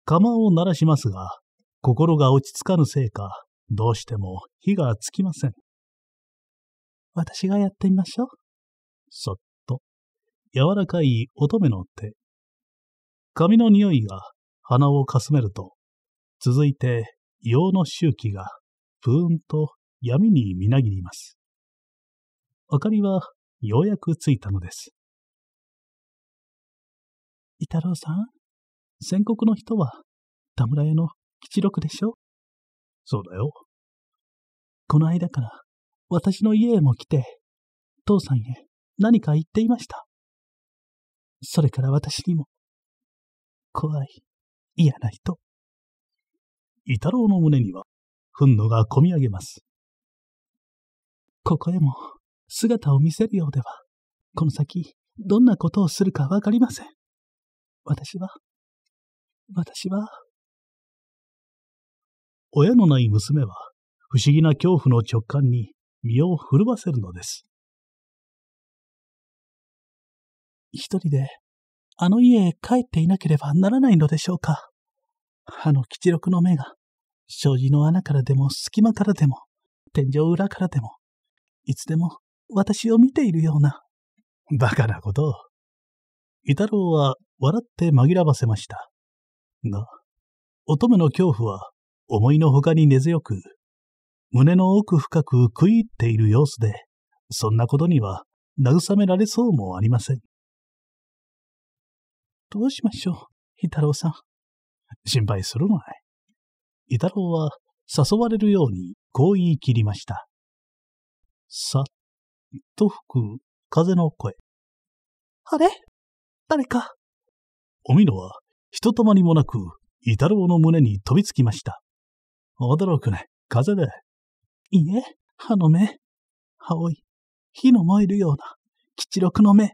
Speaker 2: 釜を鳴らしますが、心が落ち着かぬせいか、どうしても火がつきません。私がやってみましょう。そっと、柔らかい乙女の手。髪の匂いが鼻をかすめると、続いて、硫黄の周期が、ぷーんと闇にみなぎります。明かりはようやくついたのです。
Speaker 1: 伊太郎さん、戦国の人は田村屋の吉六でしょそうだよ。この間から私の家へも来て、父さんへ何か言っていました。それから私にも、怖い、嫌な人。
Speaker 2: 伊太郎の胸には、憤怒がこみ上げます。ここへも姿を見せるようでは、この先、どんなことをするかわか
Speaker 1: りません。私は、私は。親のない娘は、不思議な恐怖の直感に身を震わせるのです。一人で、
Speaker 2: あの家へ帰っていなければならないのでしょうか。あの吉六の目が、障子の穴からでも隙間からでも、天井裏からでも、いつでも私を見ているような。バカなことを。イタロウは笑って紛らわせました。が、乙女の恐怖は思いのほかに根強く、胸の奥深く食い入っている様子で、そんなことには慰められそうもありません。
Speaker 1: どうしましょう、イタロウさん。心配するまい。イタロウは誘われるようにこう言い切りました。さっと吹く風の声。あれ誰
Speaker 2: か。おみのは、ひとたまりもなく、イタロウの胸に飛びつきました。驚くね、風で。いえ、歯の目。青い、火の燃えるような、吉六の目。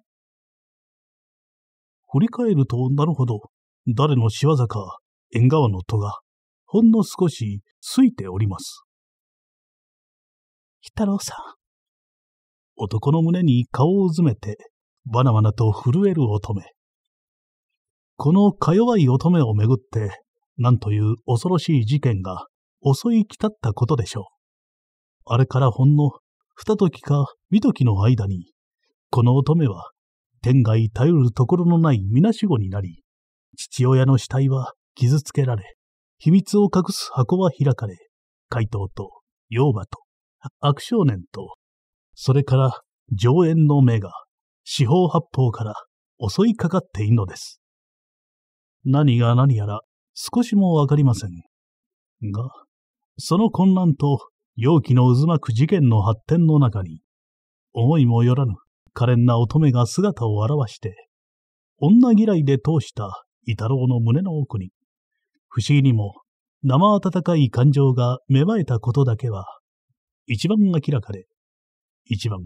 Speaker 2: 振り返ると、なるほど、誰の仕業か、縁側の戸が、ほんの少しついております。ひたろうさん、男の胸に顔をうずめて、バナバナと震える乙女。このか弱い乙女をめぐって、なんという恐ろしい事件が襲い来たったことでしょう。あれからほんの二時か三時の間に、この乙女は天外頼るところのないみなしごになり、父親の死体は傷つけられ、秘密を隠す箱は開かれ、怪盗と、妖馬と、悪少年と、それから上縁の目が四方八方から襲いかかっているのです。何が何やら少しもわかりません。が、その混乱と容器の渦巻く事件の発展の中に、思いもよらぬ可憐な乙女が姿を現して、女嫌いで通した伊太郎の胸の奥に、不思議にも生温かい感情が芽生えたことだけは、一番明らかで、一番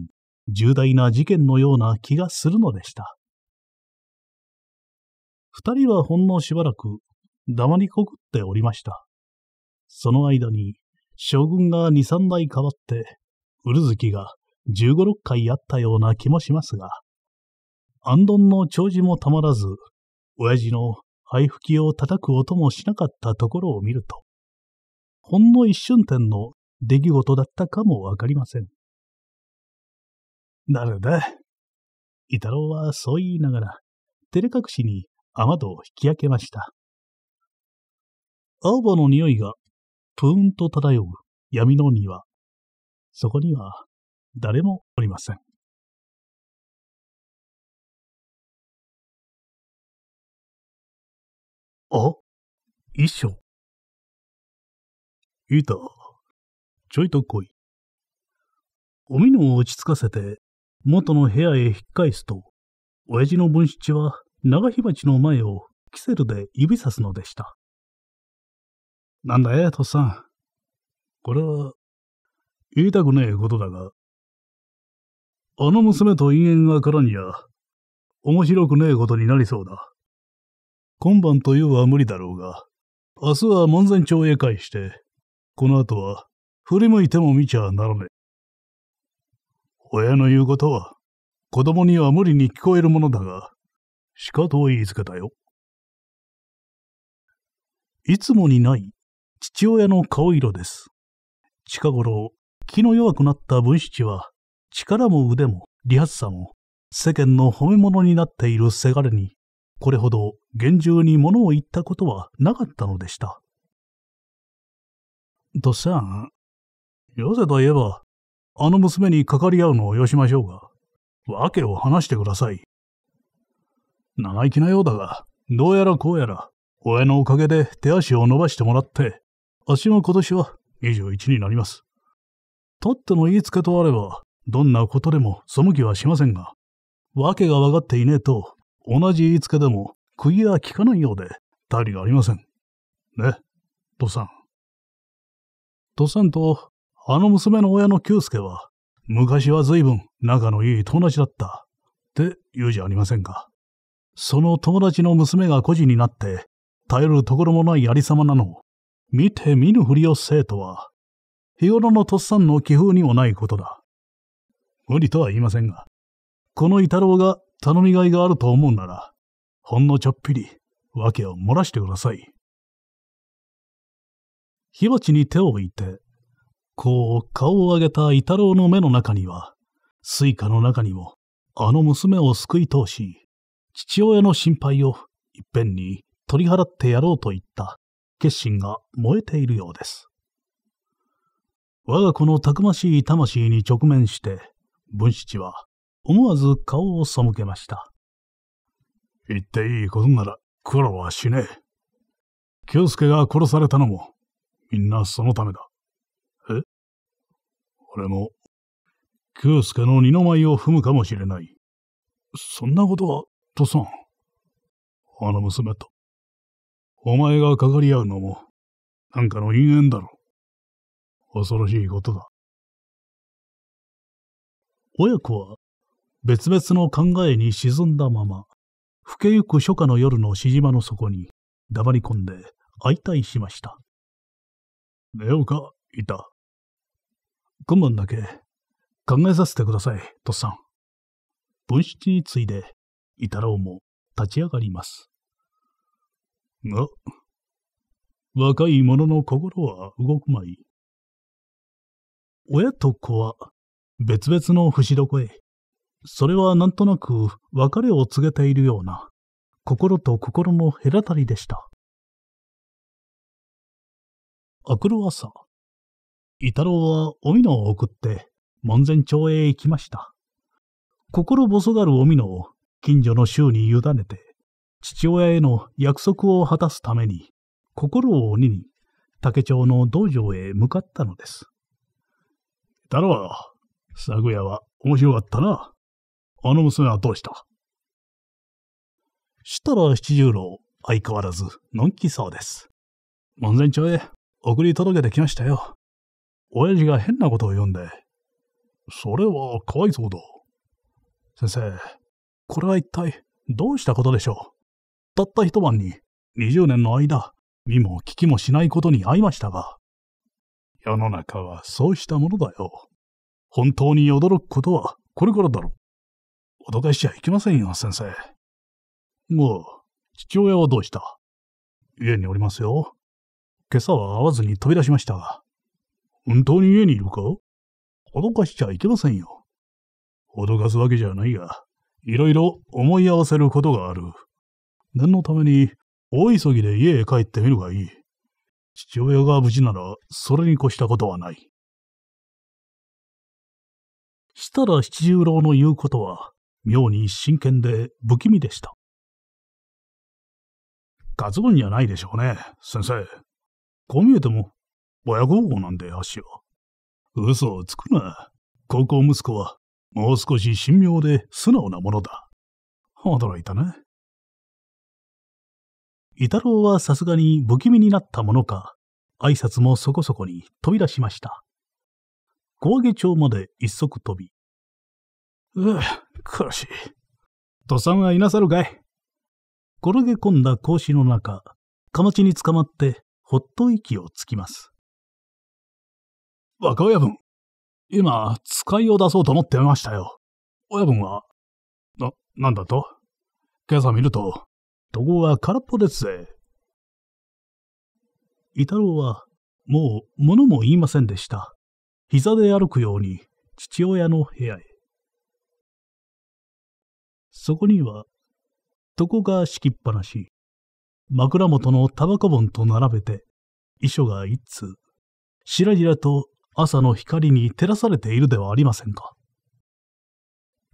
Speaker 2: 重大な事件のような気がするのでした。二人はほんのしばらく黙りこくっておりました。その間に将軍が二三代変わって、うるずきが十五六回あったような気もしますが、安んの長寿もたまらず、親父の灰吹きを叩く音もしなかったところを見ると、ほんの一瞬点の出来事だったかもわかりません。
Speaker 1: 誰だ伊太郎はそう言いながら、照れ隠しに雨戸を引き開けました。青葉の匂いが、プーンと漂う闇の庭。そこには、誰もおりません。あ、衣装。
Speaker 2: いた。ちょいと来い。おみのを落ち着かせて元の部屋へ引っ返すと、親父の文七は長火鉢の前をキセルで指さすのでした。なんだい、とっさん。これは、言いたくねえことだが、あの娘と因縁が絡んじゃ、面白くねえことになりそうだ。今晩というは無理だろうが、明日は門前町へ返して、この後は振り向いても見ちゃならねえ。親の言うことは、子供には無理に聞こえるものだが、しかと言いつけたよ。いつもにない父親の顔色です。近頃、気の弱くなった文七は、力も腕も利発さも、世間の褒め物になっているせがれに、これほど厳重に物を言ったことはなかったのでした。とさん、よせといえば、あの娘にかかり合うのをよしましょうが、訳を話してください。長生きなようだが、どうやらこうやら、親のおかげで手足を伸ばしてもらって、足も今年は21になります。とっての言いつけとあれば、どんなことでも背きはしませんが、訳が分かっていねえと、同じ言いつけでも、釘は効かないようで、たりがありません。ね、土さん。土さんとあの娘の親の久助は、昔は随分仲のいい友達だった。って言うじゃありませんか。その友達の娘が孤児になって、頼るところもないありさまなのを、見て見ぬふりをせえとは、日頃のとっさんの気風にもないことだ。無理とは言いませんが、この伊太郎が頼みがいがあると思うなら、ほんのちょっぴり、訳を漏らしてください。火鉢に手を置いて、こう顔を上げた伊太郎の目の中には、スイカの中にも、あの娘を救い通し、父親の心配をいっぺんに取り払ってやろうといった決心が燃えているようです。我が子のたくましい魂に直面して、文七は思わず顔を背けました。言っていいことなら苦労はしねえ。京介が殺されたのも、みんなそのためだ。これも、久助の二の舞を踏むかもしれない。そんなことは、とさん。あの娘と。お前がかかり合うのも、なんか
Speaker 1: の因縁だろう。恐ろしいことだ。
Speaker 2: 親子は、別々の考えに沈んだまま、老けゆく初夏の夜のしじまの底に、黙り込んで、相対しました。寝ようか、いた。今晩だけ考えさせてください、とっさん。分室に次いで、イタロウも立ち上がります。が、若い者の心は動くまい。親と子は別々の節こへ。それはなんとなく別れを告げているような、心と心の隔たりでした。明くる朝。伊太郎はおみのを送って門前町へ行きました。心細がるおみのを近所の衆に委ねて、父親への約束を果たすために、心を鬼に竹町の道場へ向かったのです。太郎、昨夜は面白かったな。あの娘はどうした設楽七十郎、相変わらず、のんきそうです。門前町へ送り届けてきましたよ。親父が変なことを読んで、それはかわいそうだ。先生、これは一体どうしたことでしょうたった一晩に20年の間、見も聞きもしないことに遭いましたが、世の中はそうしたものだよ。本当に驚くことはこれからだろう。脅かしちゃいけませんよ、先生。もう、父親はどうした家におりますよ。今朝は会わずに飛び出しましたが、本当に家にいるか脅かしちゃいけませんよ。脅かすわけじゃないが、いろいろ思い合わせることがある。念のために、大急ぎで家へ帰ってみるがいい。父親が無事なら、それに越したことはない。設楽七十郎の言うことは、妙に真剣で不気味でした。担ぐんじゃないでしょうね、先生。こう見えても、親孝行なんで、よ、足を。嘘をつくな。高校息子は、もう少し神妙で素直なものだ。驚いたね。伊太郎はさすがに不気味になったものか、挨拶もそこそこに飛び出しました。小揚町まで一足飛び。うぅ、苦しい。土んはいなさるかい。転げ込んだ格子の中、かまちにつかまって、ほっと息をつきます。若親分、今、使いを出そうと思ってましたよ。親分は、な、なんだと今朝見ると、とこが空っぽですぜ。伊太郎は、もう、物も言いませんでした。膝で歩くように、父親の部屋へ。そこには、床が敷きっぱなし、枕元のタバコ本と並べて、遺書が一通、しらじらと朝の光に照らされているではありませんか。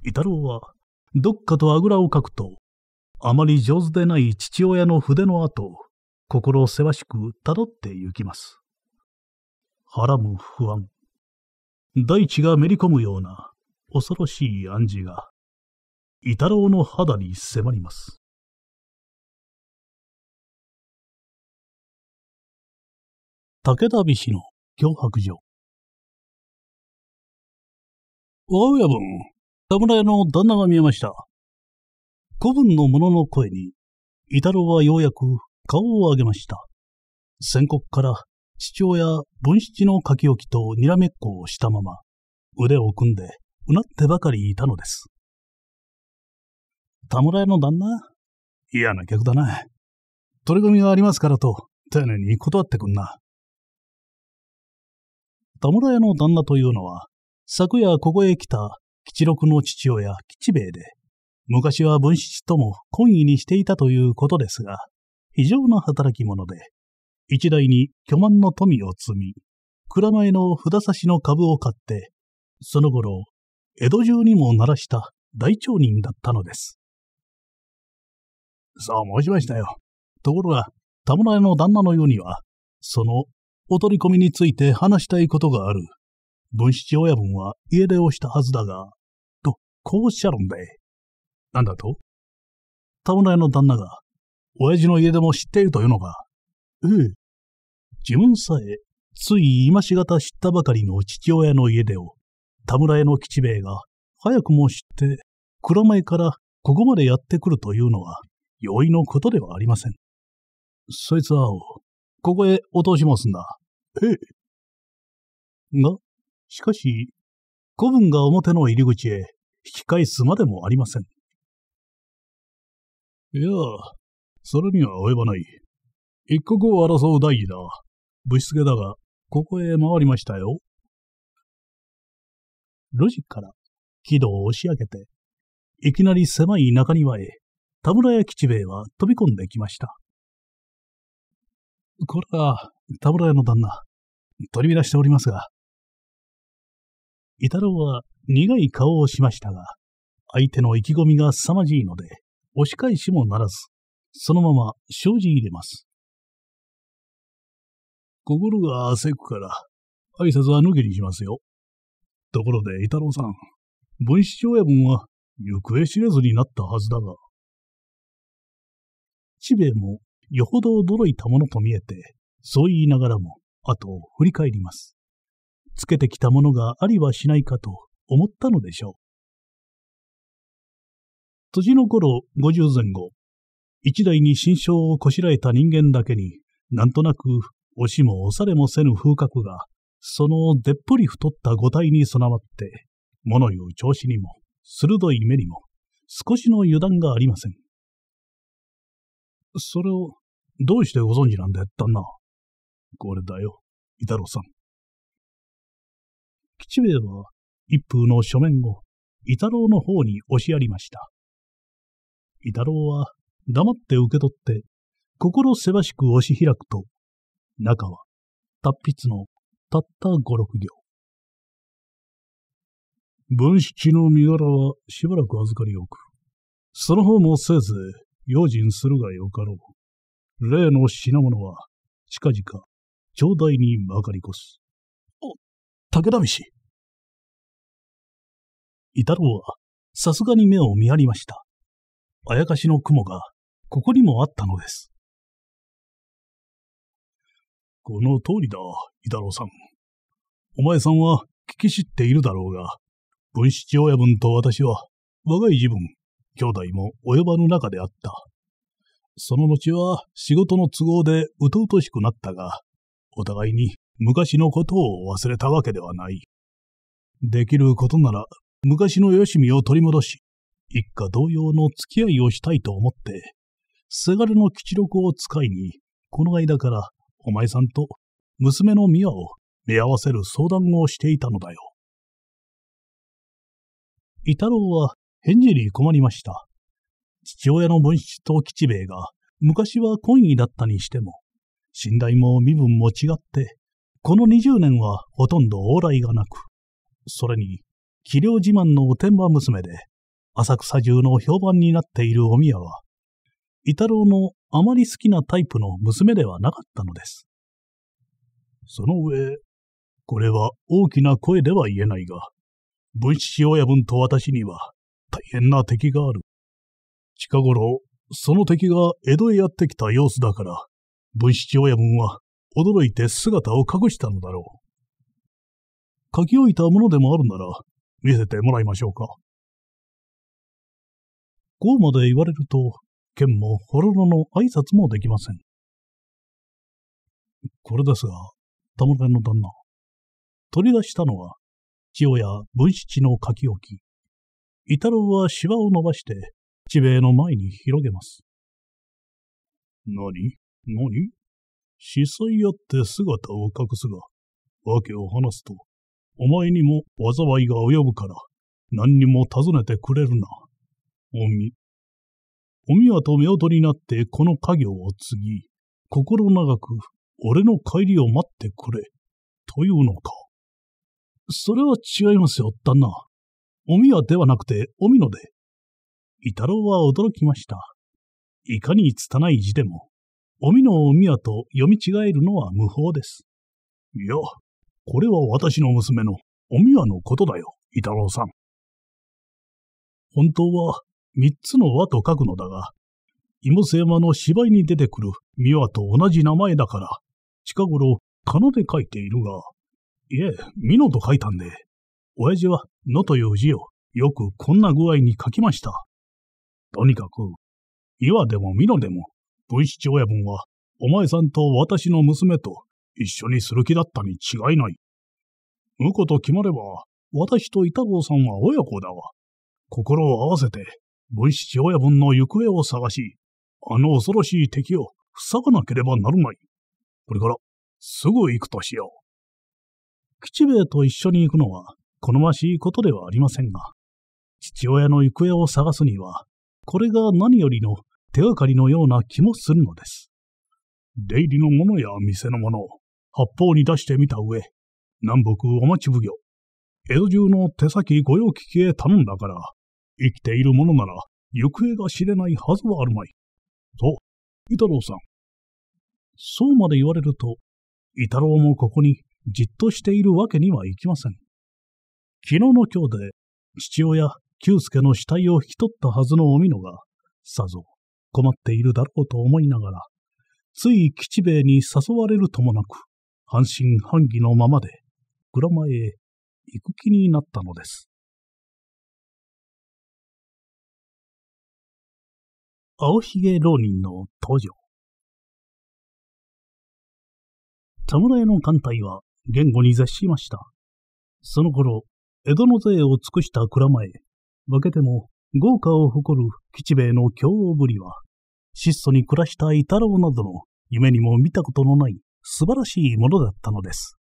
Speaker 2: 伊太郎は、どっかとあぐらをかくと、あまり上手でない父親の筆の跡を、心せわしくたどって行きます。腹も不安。大地がめり込むような、恐ろしい暗示が、伊太郎の肌に迫ります。
Speaker 1: 武田菱の脅迫状。我
Speaker 2: やぶん、侍の旦那が見えました。古文の者の声に、イタロはようやく顔を上げました。宣告から父親文七の書き置きとにらめっこをしたまま、腕を組んでうなってばかりいたのです。田村屋の旦那嫌な客だな。取り組みがありますからと、丁寧に断ってくんな。田村屋の旦那というのは、昨夜ここへ来た吉六の父親吉兵衛で、昔は文七とも懇意にしていたということですが、非常な働き者で、一代に巨万の富を積み、蔵前の札差しの株を買って、その頃、江戸中にも鳴らした大町人だったのです。そう申しましたよ。ところが、田村屋の旦那のようには、そのお取り込みについて話したいことがある文七親分は家出をしたはずだが、と、こうおっしゃるんで。なんだと田村屋の旦那が、親父の家出も知っているというのか。ええ。自分さえ、つい今しがた知ったばかりの父親の家出を、田村屋の吉兵衛が、早くも知って、蔵前からここまでやってくるというのは、容易のことではありません。そいつは、ここへ落としますんだ。
Speaker 1: ええ。が、しかし、古文が表の
Speaker 2: 入り口へ引き返すまでもありません。いや、それには及ばない。一刻を争う大義だ。ぶしつけだが、ここへ回りましたよ。路地から木戸を押し上げて、いきなり狭い中庭へ、田村屋吉兵衛は飛び込んできました。これは、田村屋の旦那、取り乱しておりますが、イタロは苦い顔をしましたが、相手の意気込みが凄まじいので、押し返しもならず、そのまま生じ入れます。心が焦くから、挨拶は抜きにしますよ。ところで、イタロさん、分子親分は行方知れずになったはずだが。ちべもよほど驚いたものと見えて、そう言いながらも、後を振り返ります。つけてきたものがありはしないかと思ったのでしょう。年の頃50前後、一代に心象をこしらえた人間だけに、なんとなく押しも押されもせぬ風格が、そのでっぷり太った五体に備わって、物言う調子にも、鋭い目にも、少しの油断がありません。それを、どうしてご存知なんだった那。これだよ、
Speaker 1: 伊太郎さん。吉兵衛は一風の書面
Speaker 2: を伊太郎の方に押しやりました。伊太郎は黙って受け取って、心せばしく押し開くと、中は達筆のたった五六行。文七の身柄はしばらく預かりおく。その方もせいぜい用心するがよかろう。例の品物は近々、頂戴
Speaker 1: にまかりこす。お、武田飯。伊太郎は、さすがに目を見張りました。あやかしの雲が、ここにもあったのです。この通りだ、
Speaker 2: 伊太郎さん。お前さんは聞き知っているだろうが、文七親分と私は、我が自分、兄弟も及ばぬ中であった。その後は仕事の都合でうとうとしくなったが、お互いに昔のことを忘れたわけではない。できることなら昔のよしみを取り戻し、一家同様の付き合いをしたいと思って、せがれの吉六を使いに、この間からお前さんと娘の宮を見合わせる相談をしていたのだよ。伊太郎は返事に困りました。父親の文七と吉兵衛が昔は懇意だったにしても、信頼も身分も違って、この20年はほとんど往来がなく、それに器量自慢のお天場娘で、浅草中の評判になっているお宮は、伊太郎のあまり好きなタイプの娘ではなかったのです。その上、これは大きな声では言えないが、文七親分と私には大変な敵がある。近頃、その敵が江戸へやってきた様子だから、文七親分は驚いて姿を隠したのだろう。書き置いたものでもあるなら、見せてもらいましょうか。こうまで言われると、剣もほろろの挨拶もできません。これですが、田村の旦那、取り出したのは、千代や文七の書き置き。伊太郎は芝を伸ばして、地兵衛の前に広げます。何何司祭やって姿を隠すが、訳を話すと、お前にも災いが及ぶから、何にも尋ねてくれるな。おみ。おみはと夫婦になってこの家業を継ぎ、心長く俺の帰りを待ってくれ、というのか。それは違いますよ、旦那。おみはではなくて、おみので。伊太郎は驚きました。いかに拙い字でも、おみのおみやと読み違えるのは無法です。いや、これは私の娘のおみわのことだよ、伊太郎さん。本当は三つの和と書くのだが、妹瀬山の芝居に出てくる美和と同じ名前だから、近頃、かので書いているが、いえ、美濃と書いたんで、親父は、のという字を、よくこんな具合に書きました。とにかく、岩でも美濃でも、分子親分は、お前さんと私の娘と一緒にする気だったに違いない。婿と決まれば、私と板郷さんは親子だが、心を合わせて、分父親分の行方を探し、あの恐ろしい敵を塞がなければならない。これから、すぐ行くとしよう。吉兵衛と一緒に行くのは、好ましいことではありませんが、父親の行方を探すには、これが何よりの手がかりのような気もするのです。出入りの者や店の者、八方に出してみた上、南北お待ち奉行、江戸中の手先御用聞きへ頼んだから、生きているものなら行方が知れないはずはあるまい。と、伊太郎さん。そうまで言われると、伊太郎もここにじっとしているわけにはいきません。昨日の今日で、父親、久助の死体を引き取ったはずのおみのが、さぞ困っているだろうと思いながら、つい吉兵衛に誘われるともなく、半信半疑のままで、蔵前へ行く気になったのです。
Speaker 1: 青ひげ浪人の登場。侍の艦
Speaker 2: 隊は言語に絶しました。その頃、江戸の税を尽くした蔵前、負けても豪華を誇る吉兵衛の京豪ぶりは、質素に暮らした伊太郎などの夢にも見たことのない素晴らしいものだったのです。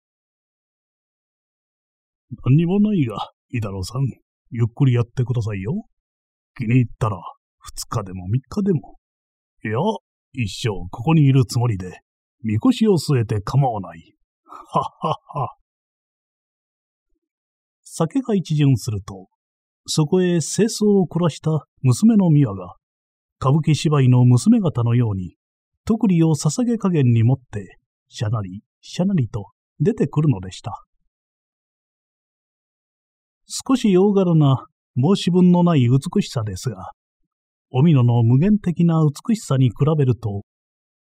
Speaker 2: 何にもない
Speaker 1: が、イダロさん、ゆ
Speaker 2: っくりやってくださいよ。気に入ったら、二日でも三日でも。いや、一生ここにいるつもりで、みこしを据えて構わない。はっはっは。酒が一巡すると、そこへ清掃を凝らした娘のミワが、歌舞伎芝居の娘方のように、特利を捧げ加減に持ってしゃなり、しゃなりと出てくるのでした。少し大柄な申し分のない美しさですが、お野の無限的な美しさに比べると、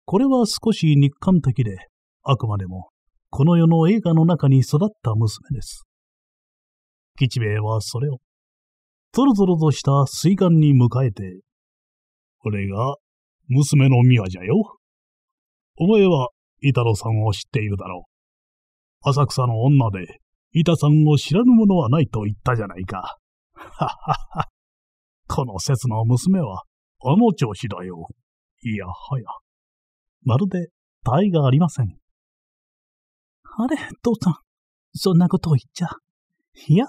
Speaker 2: これは少し日韓的で、あくまでもこの世の映画の中に育った娘です。吉兵衛はそれを、ぞろぞろとした水岸に迎えて、これが娘の宮じゃよ。お前は伊太郎さんを知っているだろう。浅草の女で、伊太さんを知らぬ者はないと言ったじゃないか。ははは。この説の娘は、あの調子だよ。
Speaker 1: いやはや。まるで、他がありません。あれ、父さん。
Speaker 2: そんなことを言っちゃ。いや、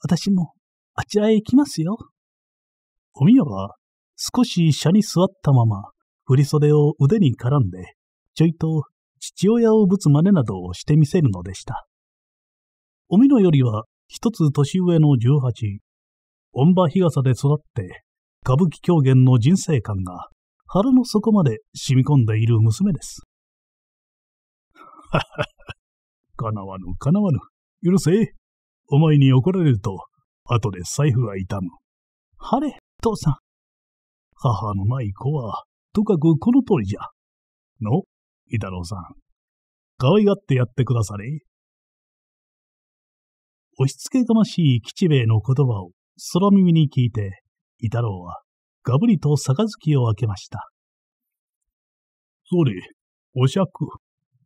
Speaker 2: 私も、あちらへ行きますよ。おみやは、少し車に座ったまま、振袖を腕に絡んで、ちょいと父親をぶつまねなどをしてみせるのでした。おみのよりは一つ年上の18、ん場日傘で育って、歌舞伎狂言の人生観が腹の底まで染み込んでいる娘です。ははは、かなわぬかなわぬ、許せ。お前に怒られると、後で財布が痛む。はれ、父さん。母のない子は、とか
Speaker 1: くこの通りじゃ。の、伊太郎さん。可愛がってやってくださ
Speaker 2: れ。押し付けがましい吉兵衛の言葉を空耳に聞いて、伊太郎はがぶりと杯を開けました。それ、お酌。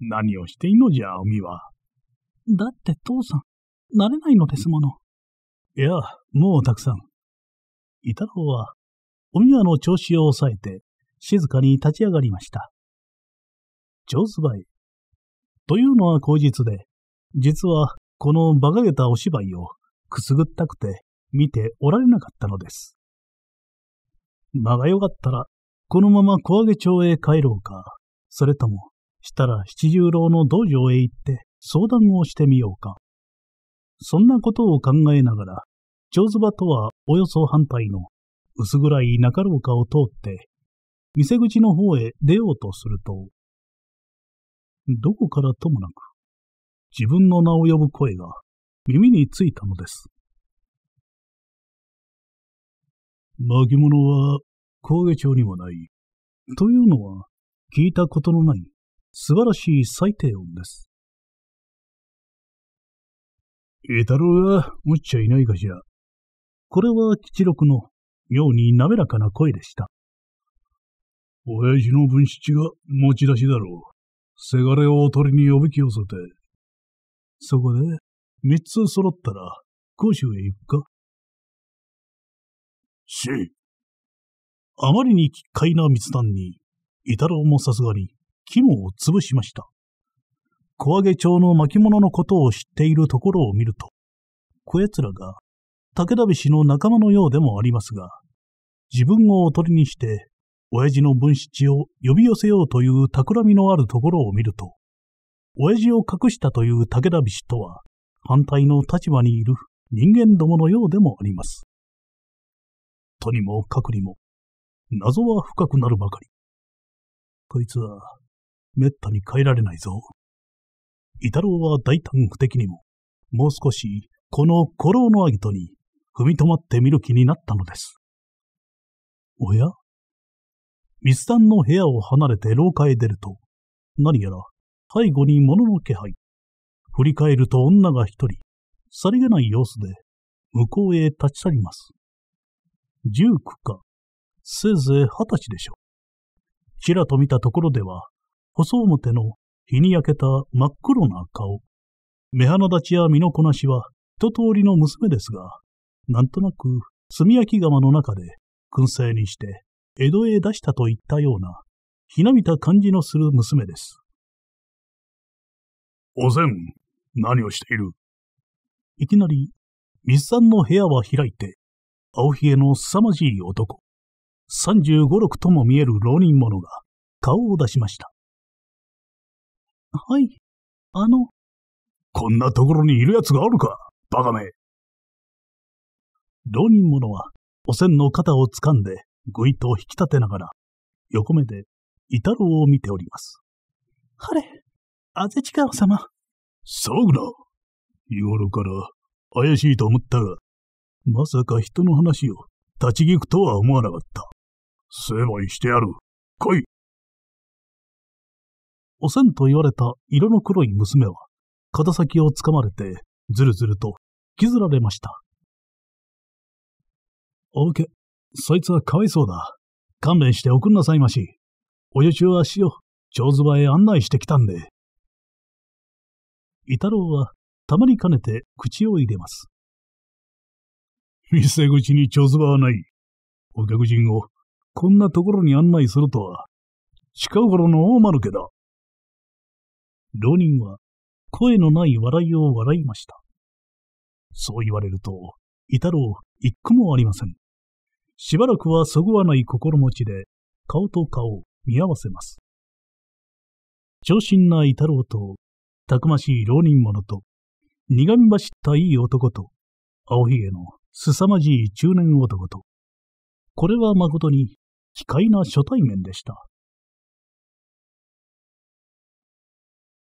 Speaker 2: 何をしていのじゃ、おみは。だって父
Speaker 1: さん、慣れないのですもの。
Speaker 2: いや、もうたくさん。伊太郎は、おみわの調子を抑えて、静かに立ち上がりました。上手というのは口実で、実はこの馬鹿げたお芝居をくすぐったくて見ておられなかったのです。間がよかったら、このまま小揚町へ帰ろうか、それとも、したら七十郎の道場へ行って相談をしてみようか。そんなことを考えながら、上手場とはおよそ反対の薄暗い中廊下を通って、店口の方へ出ようとすると、どこからともなく、
Speaker 1: 自分の名を呼ぶ声が耳についたのです。巻物は工芸町にもない。というのは、聞いたことのない素晴らしい最低音です。栄太郎が持っちゃいないかしら。
Speaker 2: これは吉六の妙に滑らかな声でした。親父の分七が持ち出しだろう。せがれをおとりにおびき寄せて、そこで、三つ揃ったら、甲州へ行くかし、あまりに奇怪な密談に、イタロウもさすがに、肝を潰しました。小揚町の巻物のことを知っているところを見ると、こやつらが、武田菱の仲間のようでもありますが、自分をおとりにして、親父の分七を呼び寄せようという企みのあるところを見ると、親父を隠したという武田菱とは、反対の立場にいる人間どものようでもあります。とにもかくにも、謎は深くなるばかり。こいつは、めったに変えられないぞ。イタロウは大胆不敵にも、もう少し、この古老のアギトに踏みとまってみる気になったのです。おやスタンの部屋を離れて廊下へ出ると、何やら背後に物の気配。振り返ると女が一人、さりげない様子で、向こうへ立ち去ります。十九か、せいぜい二十歳でしょう。ちらと見たところでは、細表の日に焼けた真っ黒な顔。目鼻立ちや身のこなしは一通りの娘ですが、なんとなく炭焼き窯の中で燻製にして江戸へ出したといったような、ひなびた感じのする娘です。おせん、何をしているいきなり、水さんの部屋は開いて、青ひげの凄まじい男、35、6とも見える浪人者が
Speaker 1: 顔を出しました。はい、あの。
Speaker 2: こんなところにいる奴があるか、バカめ。浪人者は、おせんの肩を掴んで、ぐいと引き立てながら、横目で、イタロを見ております。はれ、ぜちかおさ様。そうな。日頃から怪しいと思ったが、まさか人の話を立ち聞くとは思わなかった。成敗してやる。来い。
Speaker 1: おせんと言われた色の黒い娘は、
Speaker 2: 肩先をつかまれて、ずるずると引きずられました。お受け、そいつはかわいそうだ。勘弁して送んなさいまし。お湯中はしよ、長ズ場へ案内してきたんで。伊太郎は、たまにかねて口を入れます。店口に長ズ場はない。お客人を、こんなところに案内するとは、近頃の大丸家けだ。浪人は、声のない笑いを笑いました。そう言われると、伊太郎、う一個もありません。しばらくはそぐわない心持ちで、顔と顔を見合わせます。長身な伊太郎と、たくましい浪人者と、苦み走ったいい男と、青ひげの凄まじい中年男と、これは誠に、奇怪な初対面でした。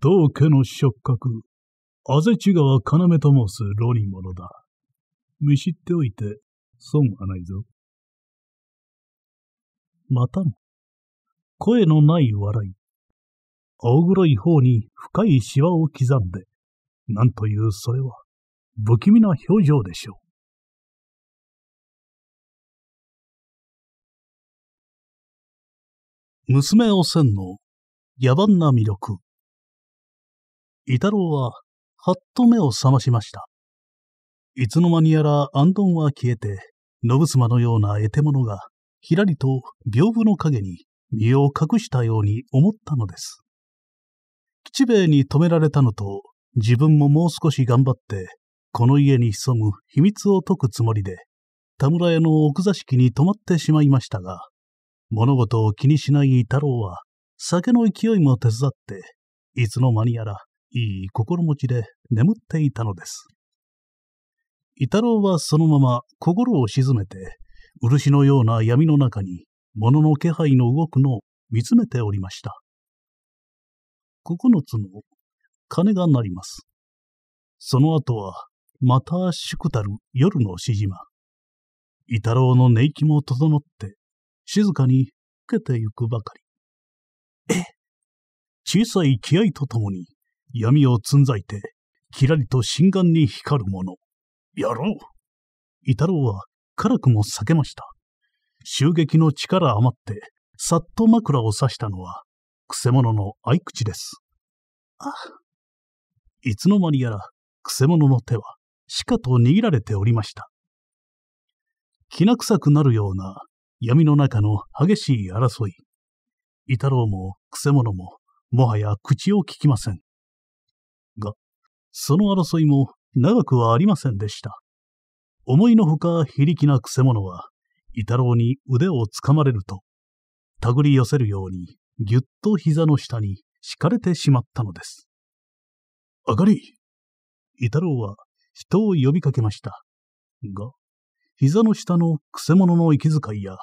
Speaker 1: 道家の触覚、あぜちがわ要と申す浪人者だ。見知っておいて、損はないぞ。またも。声
Speaker 2: のない笑い。青黒い方に深いシワを刻んで、なんというそれは、不気味な表情でしょう。娘をんの野蛮な魅力。イタロは、はっと目を覚ましました。いつの間にやら、アンは消えて、信妻のような得手者が、ひらりと屏風の影に身を隠したように思ったのです。吉兵衛に止められたのと、自分ももう少し頑張って、この家に潜む秘密を解くつもりで、田村屋の奥座敷に泊まってしまいましたが、物事を気にしない太郎は、酒の勢いも手伝って、いつの間にやら、いい心持ちで眠っていたのです。伊太郎はそのまま心を静めて、漆のような闇の中に物の気配の動くのを見つめておりました。九つの鐘が鳴ります。その後は、また宿たる夜のしじま。伊太郎の寝息も整って、静かに老けてゆくばかり。え小さい気合とともに、闇をつんざいて、きらりと心眼に光るもの。やろう伊太郎は辛くも避けました。襲撃の力余って、さっと枕を刺したのは、くせ者の合口です。あ。いつの間にやら、くせ者の手は、しかと握られておりました。きな臭くなるような、闇の中の激しい争い。イタロウも、くせ者も、もはや口を聞きません。が、その争いも長くはありませんでした。思いのほか非力な癖者は、伊太郎に腕をつかまれると、手繰り寄せるように、ぎゅっと膝の下に敷かれてしまったのです。あかり伊太郎は人を呼びかけました。が、膝の下の癖者の息遣いや、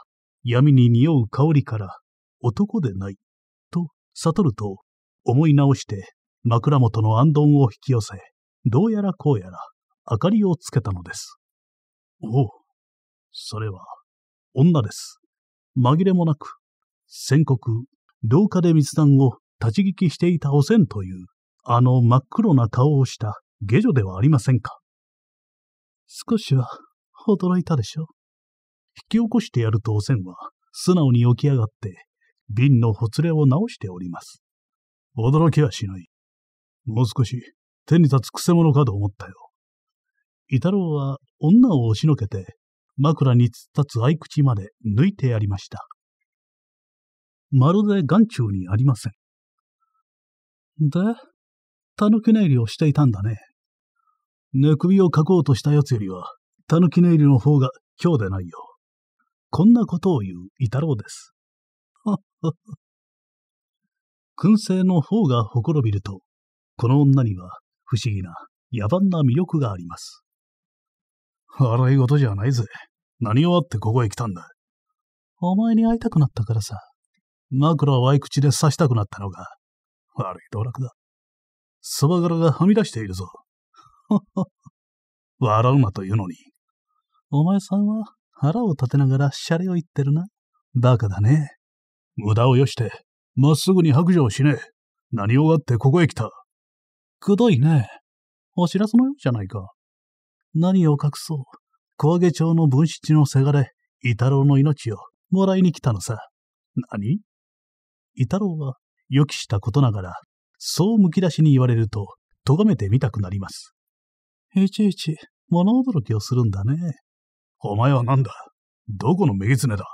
Speaker 2: 闇に匂う香りから、男でない、と悟ると、思い直して枕元の暗丼を引き寄せ、どうやらこうやら明かりをつけたのです。おお、それは、女です。紛れもなく、宣告、廊下で密談を立ち聞きしていたおせんという、あの真っ黒な顔をした下女ではありませんか。少しは、驚いたでしょ。引き起こしてやるとおせんは、素直に起き上がって、瓶のほつれを直しております。驚きはしない。もう少し、手に立つくせ者かと思ったよ。伊太郎は女を押しのけて、枕に突っ立つ合口まで抜いてやりました。まるで眼中にありません。で、狸寝入りをしていたんだね。寝首をかこうとした奴よりは、狸寝入りの方が今日でないよ。こんなことを言う伊太郎です。燻製の方がほころびると、この女には不思議な野蛮な魅力があります。笑い事じゃないぜ。何をあってここへ来たんだ。お前に会いたくなったからさ。枕を合い口で刺したくなったのか。悪い道楽だ。そば柄がはみ出しているぞ。笑うなというのに。お前さんは腹を立てながらシャレを言ってるな。バカだね。無駄をよして、まっすぐに白状しねえ。何をあってここへ来た。くどいね。お知らせのようじゃないか。何を隠そう。小揚町の分室のせがれ、伊太郎の命をもらいに来たのさ。何伊太郎は予期したことながら、そうむき出しに言われると、とがめてみたくなります。いちいち物驚きをするんだね。お前は何だどこの目狐だ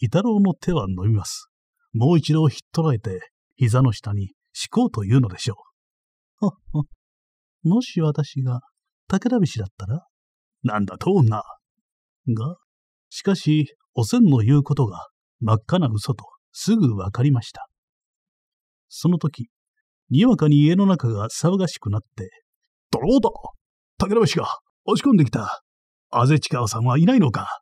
Speaker 2: 伊太郎の手は伸びます。もう一度ひっ捕らえて、膝の下に敷こうというのでしょう。もし私が武田菱だったら、なんだと女。が、しかし、おせんの言うことが真っ赤な嘘とすぐわかりました。その時、にわかに家の中が騒がしくなって、泥棒だ武田菱が押し込んできたあぜちかわさんはいないのか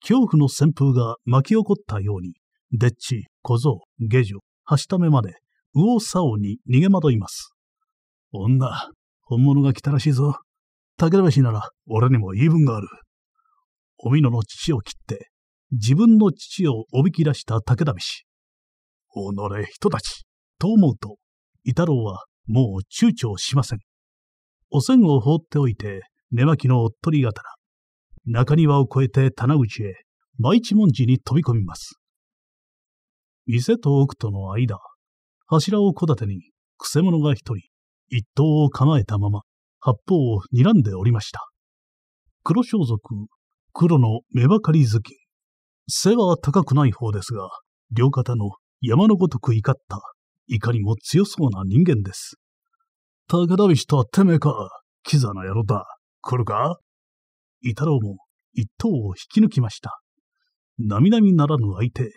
Speaker 2: 恐怖の旋風が巻き起こったように、でっち、小僧、下女、橋ためまで、右往左往に逃げ惑います。女、本物が来たらしいぞ。武田氏なら、俺にも言い分がある。おみのの父を切って、自分の父をおびき出した武田氏。おのれ、人たち。と思うと、伊太郎はもう躊躇しません。お線を放っておいて、寝巻きのおっとり刀。中庭を越えて棚口へ、舞一文字に飛び込みます。店と奥との間、柱を小立てに、くせ者が一人、一刀を構えたまま、八方を睨んでおりました。黒装束、黒の目ばかり好き。背は高くない方ですが、両肩の山のごとく怒った、怒りも強そうな人間です。武田菱とはてめえか、キザな野郎だ、来るか伊太郎も一頭を引き抜きました。並々ならぬ相手、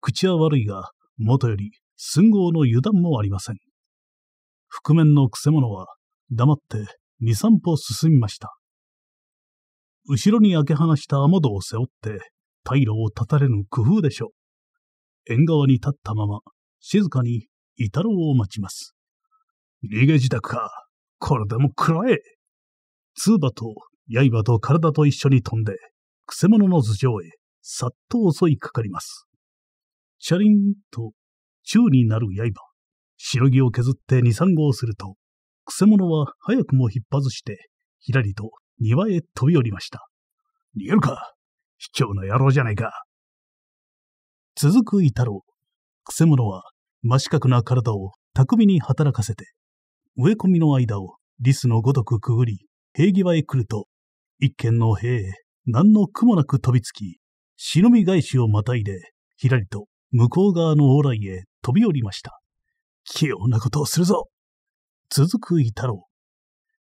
Speaker 2: 口は悪いが、元より寸合の油断もありません。覆面のくせ者は黙って二三歩進みました。後ろに開け放した雨戸を背負って、退路を断たれぬ工夫でしょう。縁側に立ったまま、静かに、伊太郎を待ちます。逃げ自宅か。これでも食らえ。ツーバと、刃と体と一緒に飛んで、くせ者の頭上へ、さっと襲いかかります。シャリンと、宙になる刃。白木を削って二三号すると、くせ者は早くも引っ張ずして、ひらりと庭へ飛び降りました。逃げるか市長な野郎じゃないか。続く伊太郎。くせ者は真四角な体を巧みに働かせて、植え込みの間をリスのごとくくぐり、塀際へ来ると、一軒の塀へ何の苦もなく飛びつき、忍び返しをまたいで、ひらりと向こう側の往来へ飛び降りました。器用なことをするぞ続く伊太郎。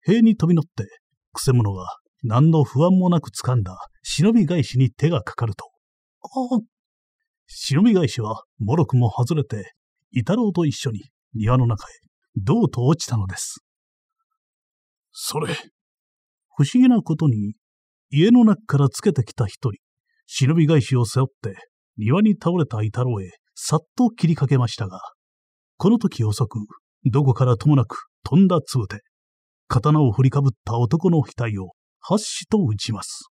Speaker 2: 塀に飛び乗って、くせ者が何の不安もなく掴んだ忍び返しに手がかかると、ああ忍び返しは、もろくも外れて、伊太郎と一緒に庭の中へ、どうと落ちたのです。それ。不思議なことに、家の中からつけてきた一人、忍び返しを背負って、庭に倒れた伊太郎へ、さっと切りかけましたが、この時遅く、どこからともなく、飛んだ粒で、刀を振りかぶった男の額を八ッと打ちます。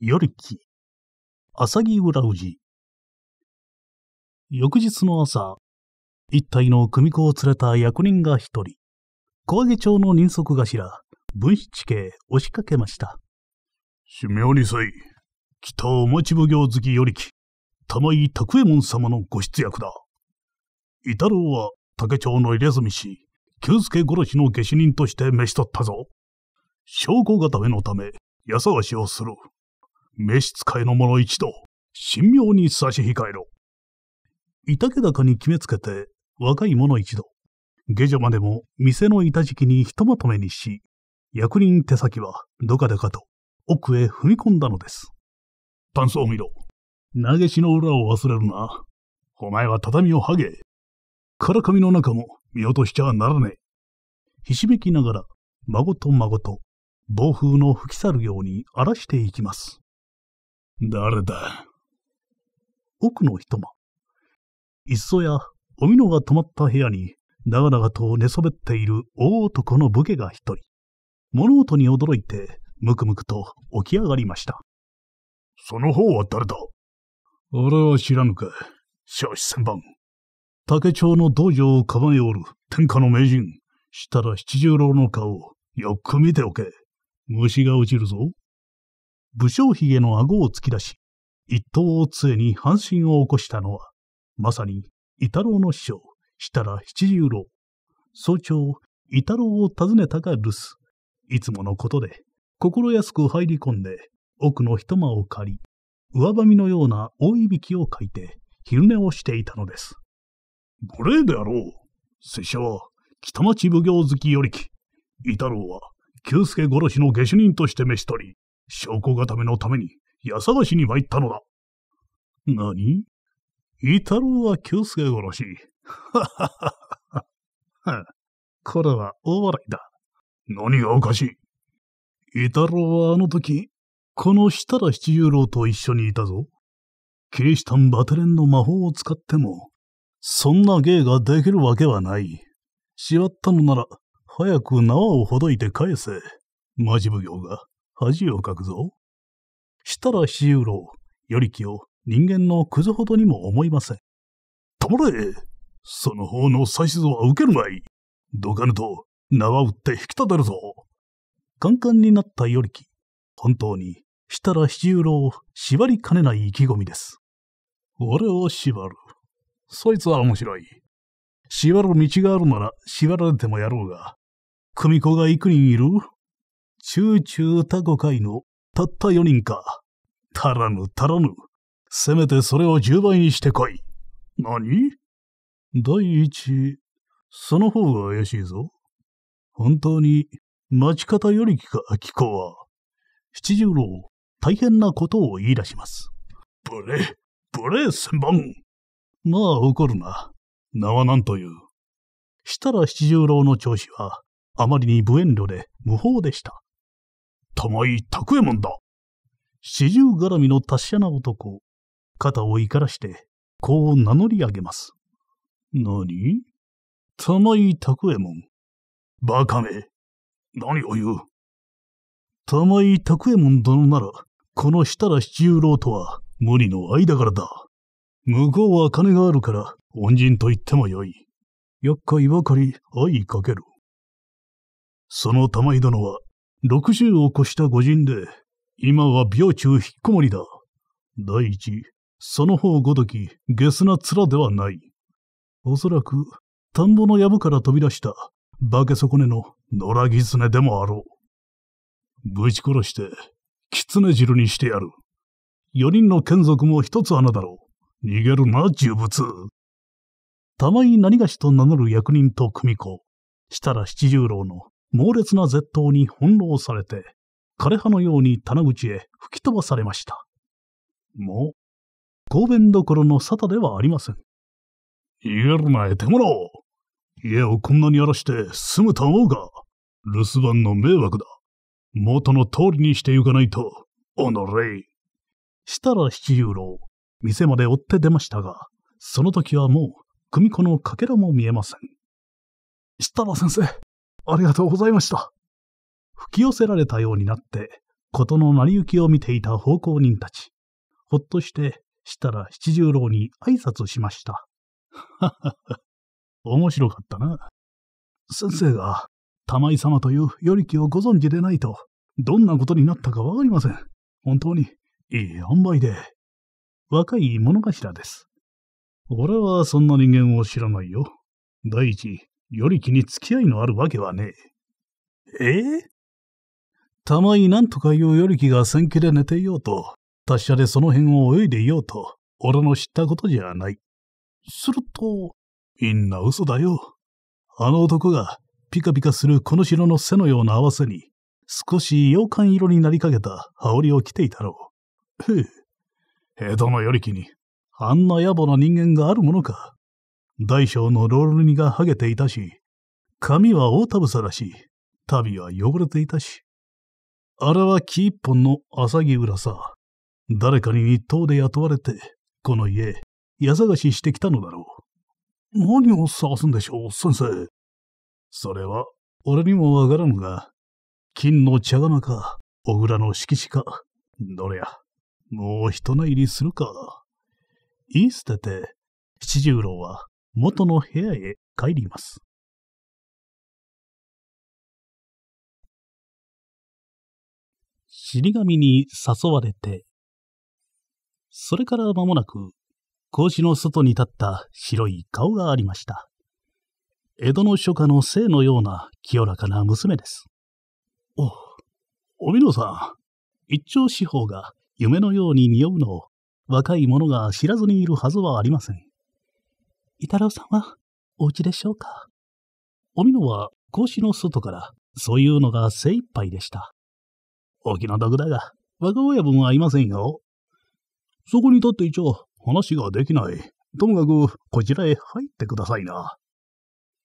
Speaker 1: 夜木、朝木浦氏。翌
Speaker 2: 日の朝、一体の組子を連れた役人が一人、小揚町の人足頭、文七家へ押しかけました。しめおにさい、北お持ち奉行好きよりき、玉井徳右衛門様のご出役だ。伊太郎は竹町の入住氏、久助殺しの下手人として召し取ったぞ。証拠固めのため、矢探しをする。召使いの者一同、神妙に差し控えろ。いたけだかに決めつけて、若い者一同、下女までも店の板敷きにひとまとめにし、役人手先はどかでかと奥へ踏み込んだのです。炭素を見ろ。投げしの裏を忘れるな。お前は畳を剥げ。からかみの中も見落としちゃならねえ。ひしめきながら、孫と孫と、暴風の吹き去るように荒らしていきます。誰だ奥の一間。いっそや、おみのが泊まった部屋に、長々と寝そべっている大男の武家が一人。物音に驚いて、むくむくと起き上がりました。その方は誰だ俺は知らぬか。少子千番。竹町の道場を構えおる天下の名人、設楽七十郎の顔をよく見ておけ。虫が落ちるぞ。武将髭の顎を突き出し、一刀を杖に半身を起こしたのは、まさに、伊太郎の師匠、設楽七十郎。早朝、伊太郎を訪ねたが留守。いつものことで、心安く入り込んで、奥の一間を借り、上ばみのような大いびきをかいて、昼寝をしていたのです。無礼であろう。拙者は、北町奉行好きよりき、伊太郎は、九助殺しの下手人として召し取り、証拠固めのために、矢探しに参ったのだ。何伊太郎は九助殺し。はははは。これは大笑いだ。何がおかしい伊太郎はあの時、この設楽七十郎と一緒にいたぞ。キリシタンバテレンの魔法を使っても、そんな芸ができるわけはない。しわったのなら、早く縄をほどいて返せ。マジ奉行が恥をかくぞ。設楽七十郎、よりきを人間のクズほどにも思いません。止まれその方の指図は受けるまいどかぬと縄打って引き立てるぞカンカンになったよりき、本当に設楽七十郎を縛りかねない意気込みです。俺を縛る。そいつは面白い。縛る道があるなら縛られてもやろうが、組子が幾人いる中中タコ会のたった4人か。足らぬ足らぬ。せめてそれを10倍にしてこい。何第一、その方が怪しいぞ。本当に、町方よりきか、気子は。七十郎、大変なことを言い出します。無礼、無礼千番。まあ怒るな。名は何という。したら七十郎の調子は、あまりに無遠慮で無法でした。玉井拓右衛門だ。四十絡みの達者な男、肩を怒らして、こう名乗り上げます。何玉井拓右衛門。バカめ。何を言う。玉井拓右衛門殿なら、この設楽七十郎とは無理の間柄だ。向こうは金があるから恩人と言ってもよい。厄介ばかり愛かける。その玉井殿は六十を越した御人で、今は病中引っこもりだ。第一、その方ごとき、ゲスな面ではない。おそらく、田んぼの藪から飛び出した、化け損ねの野良狐でもあろう。ぶち殺して、狐汁にしてやる。四人の眷属も一つ穴だろう。逃げるな、呪物。玉井何がしと名乗る役人と組子、設楽七十郎の猛烈な絶倒に翻弄されて、枯葉のように棚口へ吹き飛ばされました。もう、公弁どころの沙汰ではありません。逃げるな、得てもらおう。家をこんなに荒らして住むと思うが、留守番の迷惑だ。元の通りにしてゆかないと、おのれい。したら七十郎、店まで追って出ましたが、その時はもう、組子のかけらも見えません。設楽先生、ありがとうございました。吹き寄せられたようになって、事の成り行きを見ていた奉公人たち。ほっとして、設楽七十郎に挨拶しました。ははは、面白かったな。先生が、玉井様というり、きをご存知でないと、どんなことになったかわかりません。本当に、いい塩梅で。若い物頭です。俺はそんな人間を知らないよ。第一、り、きに付き合いのあるわけはねえ。ええ玉井なんとかいうり、きが先機で寝ていようと、達者でその辺を泳いでいようと、俺の知ったことじゃない。すると、みんな嘘だよ。あの男がピカピカするこの城の背のような合わせに、少し洋館色になりかけた羽織を着ていたろう。ふう。江戸の与力に、あんな野暮な人間があるものか。大小のロール煮がはげていたし、髪は大たぶさだし、足袋は汚れていたし。あれは木一本の浅木裏さ。誰かに日当で雇われて、この家、家探ししてきたのだろう。何を探すんでしょう、先生。それは、俺にもわからぬが、金の茶釜か、小倉の色紙か、どれや、もう人な入りするか。言い捨てて、七十郎は元の部屋へ帰ります。
Speaker 1: 死神に誘われ
Speaker 2: て、それから間もなく、格子の外に立った白い顔がありました。江戸の初夏の生のような清らかな娘です。お、おみのさん、一朝四方が夢のように匂うのを若い者が知らずにいるはずはありません。伊太郎さんはお家でしょうかおみのは格子の外からそういうのが精一杯でした。お気の毒だが、若親分はいませんよ。そこに立って一応話ができない。ともかくこちらへ入ってくださいな。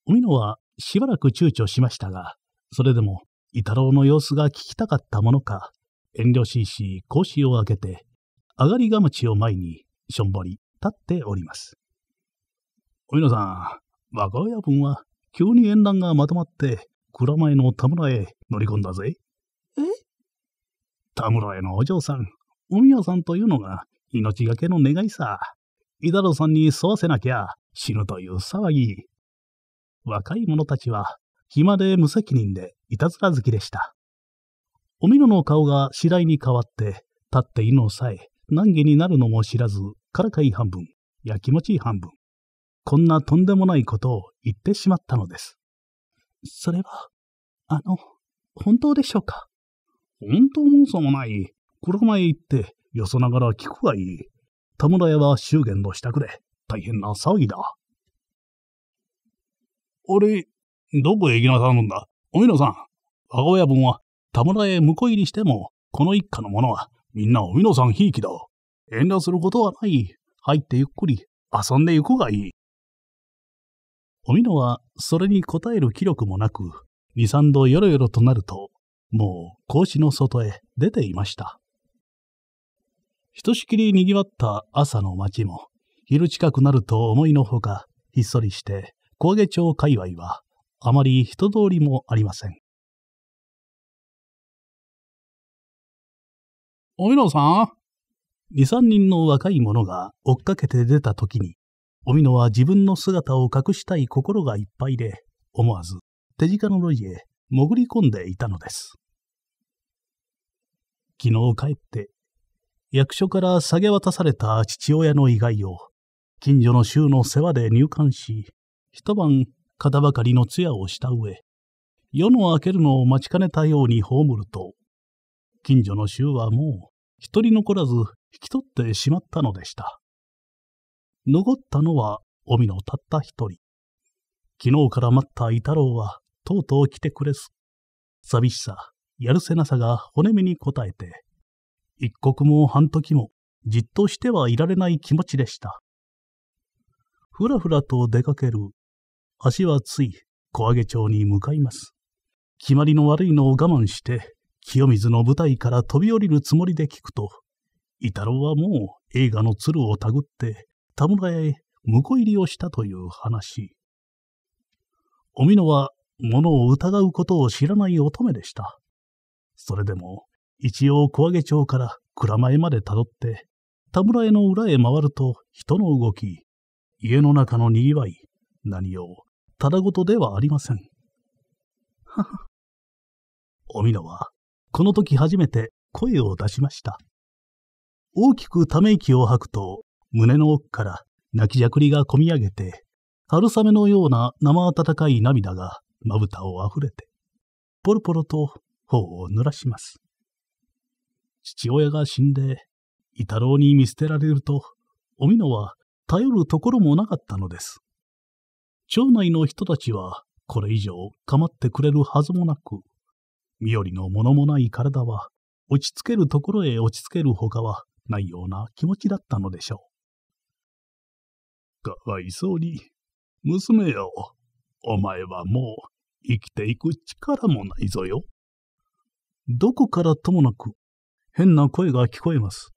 Speaker 2: 海のはしばらく躊躇しましたが、それでも、伊太郎の様子が聞きたかったものか、遠慮しいし、腰を開けて、上がりがむちを前に、しょんぼり立っております。おみのさん、若親分は、急に縁談がまとまって、蔵前の田村へ乗り込んだぜ。え田村へのお嬢さん、おみやさんというのが、命がけの願いさ。伊太郎さんに沿わせなきゃ、死ぬという騒ぎ。若い者たちは、暇で無責任で、いたずら好きでした。おみのの顔が次第に変わって、立っていのさえ、難儀になるのも知らず、からかい半分、やきもち半分。こんなとんでもないことを言ってしまったのです。それは、あの、本当でしょうか本当も想もない。車前へ行って、よそながら聞くがいい。田村屋は祝言の支度で、大変な騒ぎだ。れ、どこへ行きなさるんだおみのさん、我が親分は田村へ婿入りしても、この一家の者はみんなおみのさんひいきだ。遠慮することはない。入ってゆっくり遊んでゆくがいい。おみのはそれに応える気力もなく、二三度よろよろとなると、もう格子の外へ出ていました。ひとしきりにぎわった朝の街も、昼近くなると思いのほか、ひっそりして小揚町界隈は、あまり人通りもありません。
Speaker 1: おみのさ
Speaker 2: ん二三人の若い者が追っかけて出た時に、おみのは自分の姿を隠したい心がいっぱいで、思わず手近の路地へ潜り込んでいたのです。昨日帰って、役所から下げ渡された父親の遺骸を、近所の州の世話で入管し、一晩型ばかりの通夜をした上、夜の明けるのを待ちかねたように葬ると、近所の衆はもう一人残らず引き取ってしまったのでした。残ったのは、おみのたった一人。昨日から待った伊太郎は、とうとう来てくれず、寂しさ、やるせなさが骨身に応えて、一刻も半時もじっとしてはいられない気持ちでした。ふらふらと出かける足はつい小揚町に向かいます。決まりの悪いのを我慢して、清水の舞台から飛び降りるつもりで聞くと、伊太郎はもう映画の鶴をたぐって、田村へ婿入りをしたという話。おみのは物を疑うことを知らない乙女でした。それでも、一応小揚町から蔵前までたどって、田村への裏へ回ると人の動き、家の中のにぎわい、何をただごとではありません。はは。おみのは、この時初めて声を出しました。大きくため息を吐くと、胸の奥から泣きじゃくりがこみ上げて、春雨のような生温かい涙がまぶたをあふれて、ポロポロと頬を濡らします。父親が死んで、伊太郎に見捨てられると、おみのは頼るところもなかったのです。町内の人たちは、これ以上構ってくれるはずもなく、身寄りの物もない体は、落ち着けるところへ落ち着けるほかはないような気持ちだったのでしょう。かわいそうに、娘よ、お前はもう生きていく力もないぞよ。どこからともなく、変な声が聞こえます。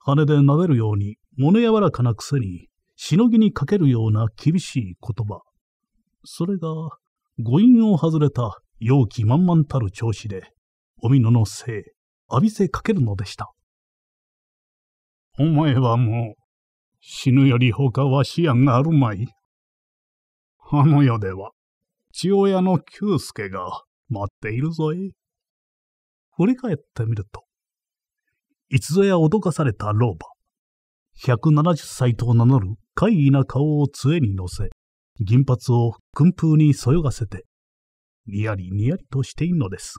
Speaker 2: 羽で撫でるように、物柔らかなくせに、しのぎにかけるような厳しい言葉。それが、誤飲を外れた容器満々たる調子で、おみののせい、浴びせかけるのでした。お前はもう、死ぬより他は思案があるまい。あの世では、父親の久助が待っているぞい。振り返ってみると、いつぞや脅かされた老婆、170歳と名乗る怪異な顔を杖に乗せ、銀髪を訓風にそよがせて、にやりにやりとしているのです。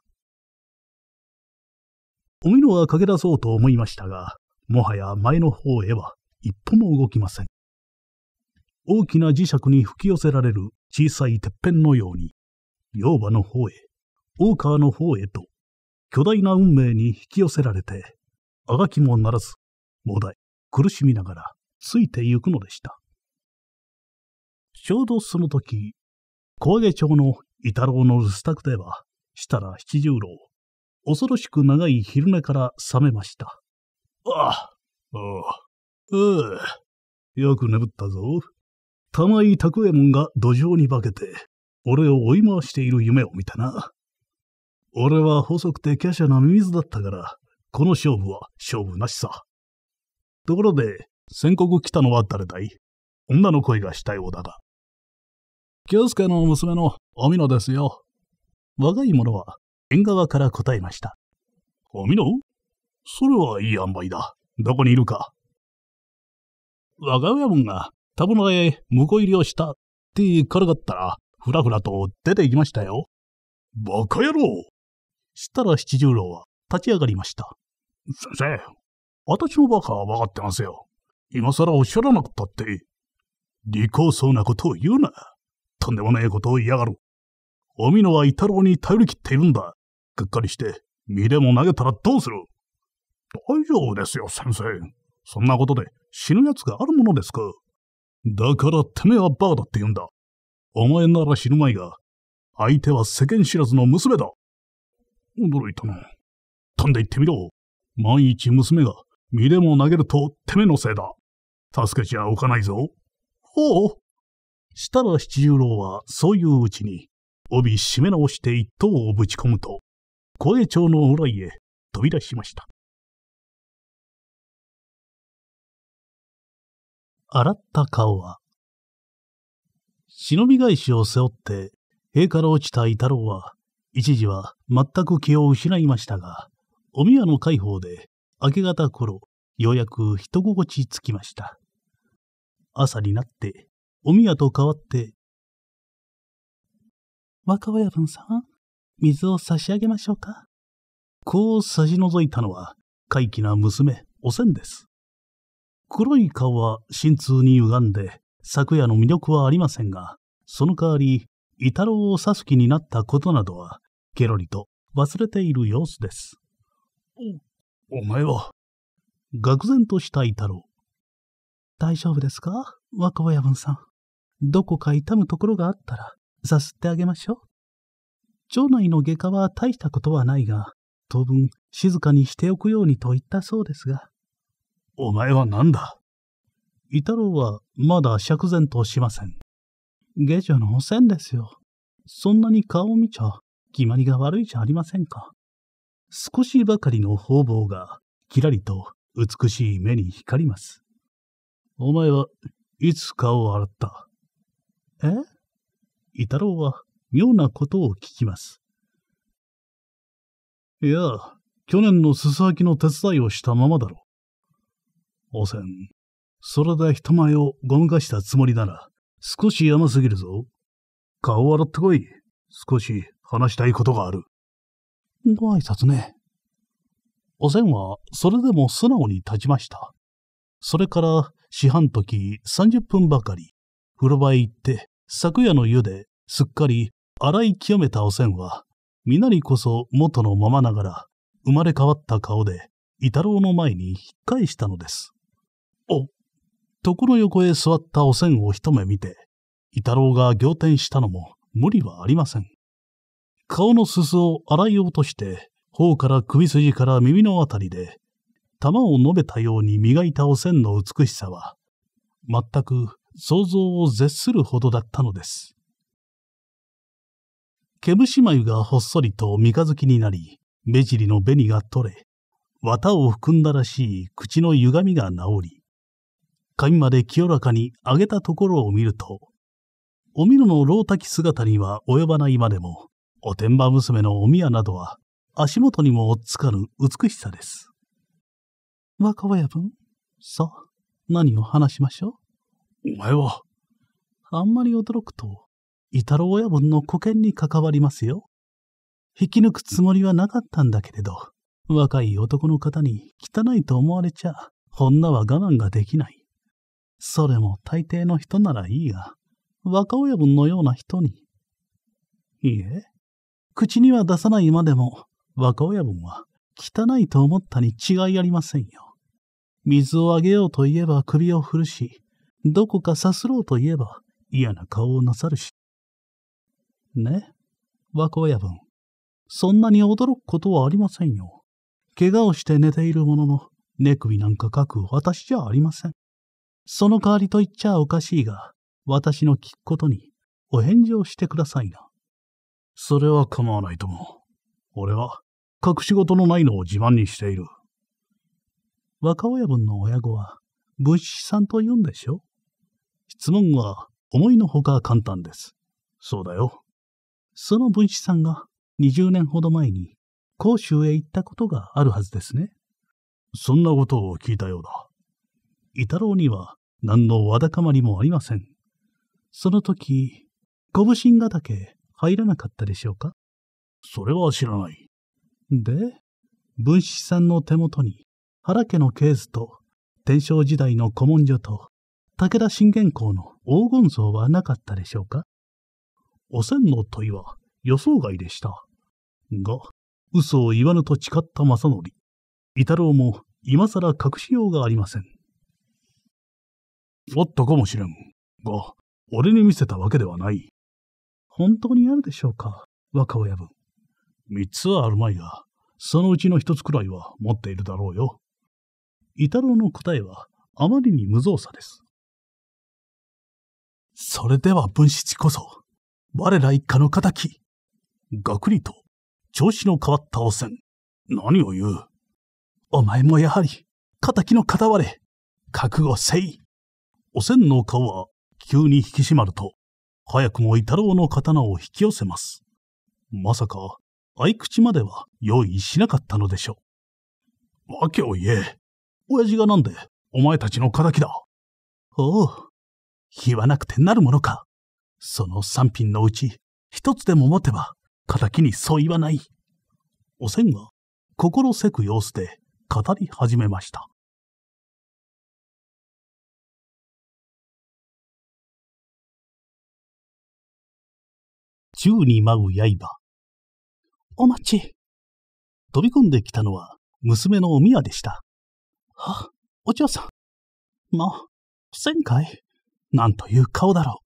Speaker 2: おみのは駆け出そうと思いましたが、もはや前の方へは一歩も動きません。大きな磁石に吹き寄せられる小さいてっぺんのように、洋馬の方へ、大川の方へと、巨大な運命に引き寄せられて、あがきもならず、もだい、苦しみながら、ついてゆくのでした。ちょうどその時、小揚町の伊太郎の留守宅では、設楽七十郎、恐ろしく長い昼寝から覚めました。ああ、ああ、よく眠ったぞ。玉井拓右衛門が土壌に化けて、俺を追い回している夢を見たな。俺は細くて華奢なミミズだったから、この勝負は勝負なしさ。ところで、宣告来たのは誰だい女の声がしたようだが。京介の娘のおみのですよ。若い者は縁側から答えました。おみのそれはいい塩梅だ。どこにいるか。若親分が田村へ婿入りをしたってからかったら、ふらふらと出て行きましたよ。バカ野郎したら七十郎は立ち上がりました。先生、私のバカは分かってますよ。今更おっしゃらなくったって、利口そうなことを言うな。とんでもないことを嫌がる。おみのは伊太郎に頼りきっているんだ。がっかりして、身でも投げたらどうする大丈夫ですよ、先生。そんなことで死ぬ奴があるものですか。だからてめえはバカだって言うんだ。お前なら死ぬまいが、相手は世間知らずの娘だ。驚いたな。飛んで行ってみろ。万一娘が身でも投げるとてめえのせいだ。助けちゃおかないぞ。ほう。したら七十郎はそういううちに、帯締め直して一刀をぶち込むと、小江町の裏へ飛び出しました。
Speaker 1: 洗った顔は、
Speaker 2: 忍び返しを背負って塀から落ちた伊太郎は、一時は全く気を失いましたが、お宮の開放で明け方頃、ようやく人心地つきました。朝になって、お宮と変わって、若親分さん、水を差し上げましょうか。こう差し覗いたのは、怪奇な娘、おせんです。黒い顔は心痛に歪んで、昨夜の魅力はありませんが、その代わり、伊太郎を刺す気になったことなどは、ケロリと忘れている様子です。お、お前は、愕然とした伊太郎。大丈夫ですか若親分さん。どこか痛むところがあったら、さすってあげましょう。町内の外科は大したことはないが、当分静かにしておくようにと言ったそうですが。お前は何だ伊太郎はまだ釈然としません。下女の汚染ですよ。そんなに顔を見ちゃ決まりが悪いじゃありませんか。少しばかりの方々が、きらりと美しい目に光ります。お前はいつ顔を洗ったえ伊太郎は妙なことを聞きます。いや、去年のすすあきの手伝いをしたままだろう。汚染、それで人前をごまかしたつもりなら、少しやますぎるぞ。顔を洗ってこい。少し話したいことがある。ご挨拶ね。おせんは、それでも素直に立ちました。それから四半時三十分ばかり、風呂場へ行って、昨夜の湯ですっかり洗い清めたおせんは、みなりこそ元のままながら、生まれ変わった顔で、伊太郎の前に引っ返したのです。お床の横へ座ったおせんを一目見て、伊太郎が仰天したのも無理はありません。顔のすすを洗い落として、頬から首筋から耳のあたりで、玉を述べたように磨いたお線の美しさは、全く想像を絶するほどだったのです。毛虫眉がほっそりと三日月になり、目尻の紅が取れ、綿を含んだらしい口の歪みが治り、髪まで清らかに上げたところを見ると、おみのの老滝姿には及ばないまでも、おてんば娘のお宮などは足元にもっつかぬ美しさです。若親分さあ、何を話しましょうお前は、あんまり驚くと、イタロ親分の保険に関わりますよ。引き抜くつもりはなかったんだけれど、若い男の方に汚いと思われちゃ、女は我慢ができない。それも大抵の人ならいいが、若親分のような人に。いいえ、口には出さないまでも、若親分は汚いと思ったに違いありませんよ。水をあげようと言えば首を振るし、どこかさすろうと言えば嫌な顔をなさるし。ね、和光夜分。そんなに驚くことはありませんよ。怪我をして寝ているものの、寝首なんか書く私じゃありません。その代わりと言っちゃおかしいが、私の聞くことにお返事をしてくださいな。それは構わないとも。俺は隠し事のないのを自慢にしている。若親分の親子は、物資さんと言うんでしょ質問は思いのほか簡単です。そうだよ。その文子さんが20年ほど前に甲州へ行ったことがあるはずですね。そんなことを聞いたようだ。伊太郎には何のわだかまりもありません。その時、拳がだけ入らなかったでしょうかそれは知らない。で、文子さんの手元に原家のースと、天正時代の古文書と、武田信玄公の黄金像はなかったでしょうかおせんの問いは予想外でした。が、嘘を言わぬと誓った正則。伊太郎も今更隠しようがありません。あったかもしれん。が、俺に見せたわけではない。本当にあるでしょうか、若親分。三つはあるまいが、そのうちの一つくらいは持っているだろうよ。伊太郎の答えは、あまりに無造作です。それでは文七こそ、我ら一家の仇。がくりと、調子の変わった汚染。何を言う。お前もやはり、仇の片割れ。覚悟せい。汚染の顔は、急に引き締まると、早くも伊太郎の刀を引き寄せます。まさか、合口までは用意しなかったのでしょう。訳を言え。親父がなんで、お前たちの仇だ。おう、言わなくてなるものか。その三品のうち、一つでも持てば、仇にそう言わない。おせんが、心せく様子で語り始めました。
Speaker 1: 宙に舞う刃。
Speaker 2: お待ち。飛び込んできたのは娘のお宮でした。あ、お嬢さん。ま、千回なんという顔だろ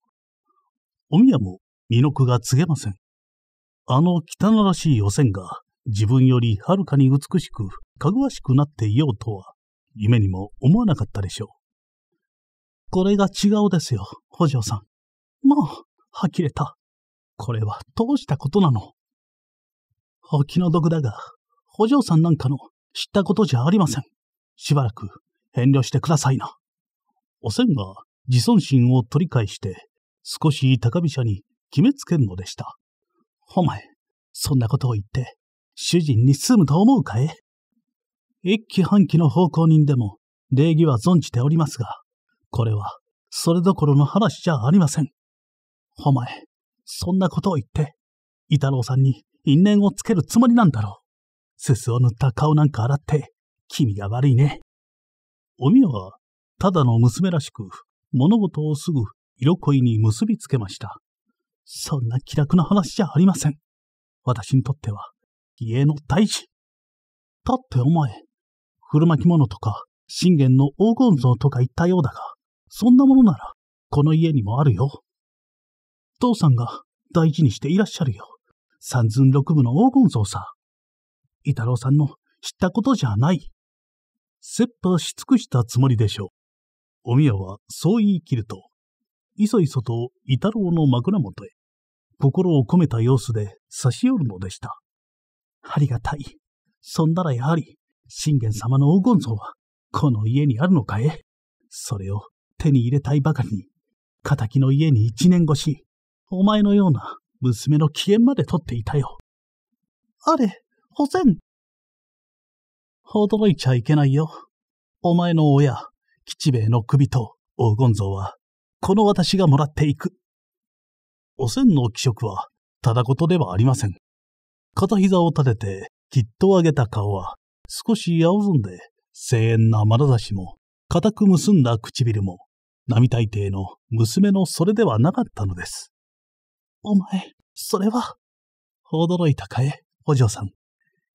Speaker 2: う。お宮も身の句が告げません。あの汚らしいお線が自分よりはるかに美しく、かぐわしくなっていようとは、夢にも思わなかったでしょう。これが違うですよ、お嬢さん。まあ、きれた。これはどうしたことなの。お気の毒だが、お嬢さんなんかの知ったことじゃありません。しばらく遠慮してくださいな。おせんが自尊心を取り返して、少し高飛車に決めつけるのでした。お前、そんなことを言って、主人に住むと思うかえ一期半期の奉公人でも礼儀は存じておりますが、これはそれどころの話じゃありません。お前、そんなことを言って、伊太郎さんに因縁をつけるつもりなんだろう。すすを塗った顔なんか洗って、君が悪いね。おみやは、ただの娘らしく、物事をすぐ色恋に結びつけました。そんな気楽な話じゃありません。私にとっては、家の大事。だってお前、古巻物とか、信玄の黄金像とか言ったようだが、そんなものなら、この家にもあるよ。父さんが大事にしていらっしゃるよ。三寸六部の黄金像さ。伊太郎さんの知ったことじゃない。切羽し尽くしたつもりでしょう。お宮はそう言い切ると、いそいそと伊太郎の枕元へ、心を込めた様子で差し寄るのでした。ありがたい。そんならやはり、信玄様の黄金像は、この家にあるのかえそれを手に入れたいばかりに、仇の家に一年越し、お前のような娘の機嫌まで取っていたよ。あれ、保ん。驚いちゃいけないよ。お前の親、吉兵衛の首と黄金像は、この私がもらっていく。おせんの気色は、ただことではありません。片膝を立てて、きっと上げた顔は、少し青ずんで、声援な眼差しも、固く結んだ唇も、並大抵の娘のそれではなかったのです。お前、それは、驚いたかえ、お嬢さん。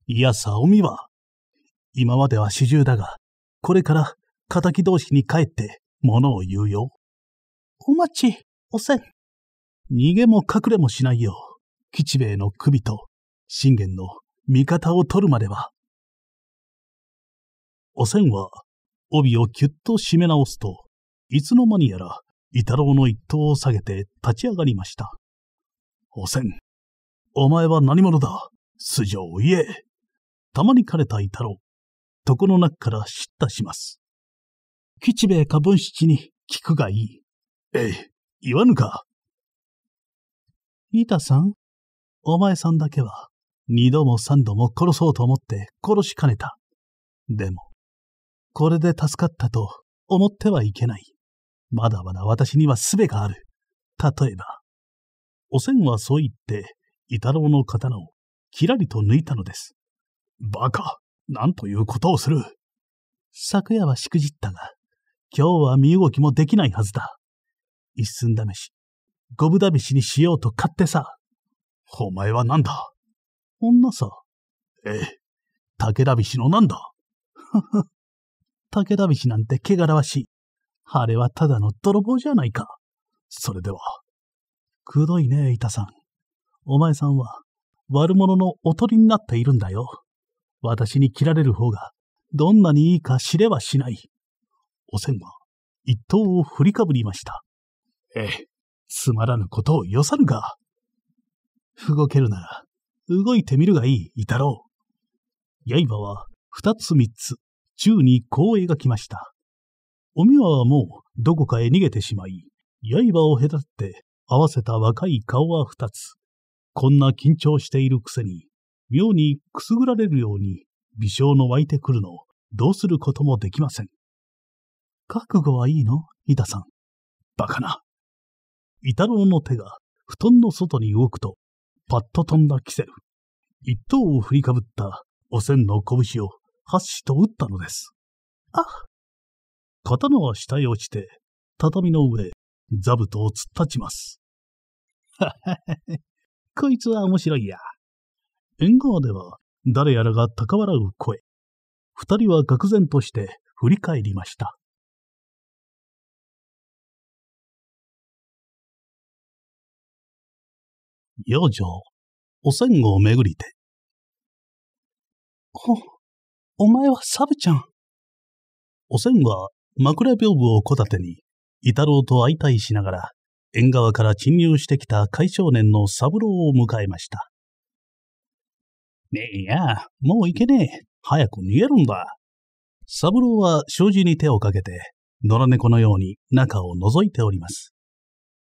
Speaker 2: いや、さおみは、今までは主従だが、これから仇同士に帰って物を言うよ。お待ち、おせん。逃げも隠れもしないよう、吉兵衛の首と信玄の味方を取るまでは。おせんは帯をキュッと締め直すと、いつの間にやら、伊太郎の一頭を下げて立ち上がりました。おせん、お前は何者だ素性を言え。たまにかれた伊太郎。床の中から叱咤します。吉兵衛か文七に聞くがいい。ええ、言わぬか。板さん、お前さんだけは、二度も三度も殺そうと思って殺しかねた。でも、これで助かったと思ってはいけない。まだまだ私には術がある。例えば、おせんはそう言って、伊太郎の刀をきらりと抜いたのです。バカなんということをする。昨夜はしくじったが、今日は身動きもできないはずだ。一寸試し、五分試しにしようと買ってさ。お前は何だ女さ。ええ、武田菱のなんだ 武田菱なんて汚らわしい。あれはただの泥棒じゃないか。それでは。くどいね、板さん。お前さんは、悪者のおとりになっているんだよ。私に切られる方が、どんなにいいか知れはしない。おせんは、一刀を振りかぶりました。ええ、つまらぬことをよさぬが。動けるなら、動いてみるがいい、いたろう。刃は、二つ三つ、宙にこう描きました。おみわはもう、どこかへ逃げてしまい、刃を隔って、合わせた若い顔は二つ。こんな緊張しているくせに、妙にくすぐられるように微笑の湧いてくるのをどうすることもできません。覚悟はいいの板さん。バカな。板郎の手が布団の外に動くと、パッと飛んだキセル。一頭を振りかぶったおせんの拳をハッシと打ったのです。あ刀は下へ落ちて、畳の上、座布団を突っ立ちます。ははは、こいつは面白いや。縁側では誰やらが高笑う声。二人は愕然として振り
Speaker 1: 返りました。養生、お線香をめぐりて。お、お前はサブちゃん。
Speaker 2: お線は枕屏風をこたてに、イタロウと相対しながら、縁側から侵入してきた海少年のサブロ郎を迎えました。ねえや、もう行けねえ。早く逃げるんだ。三郎は障子に手をかけて、野良猫のように中を覗いております。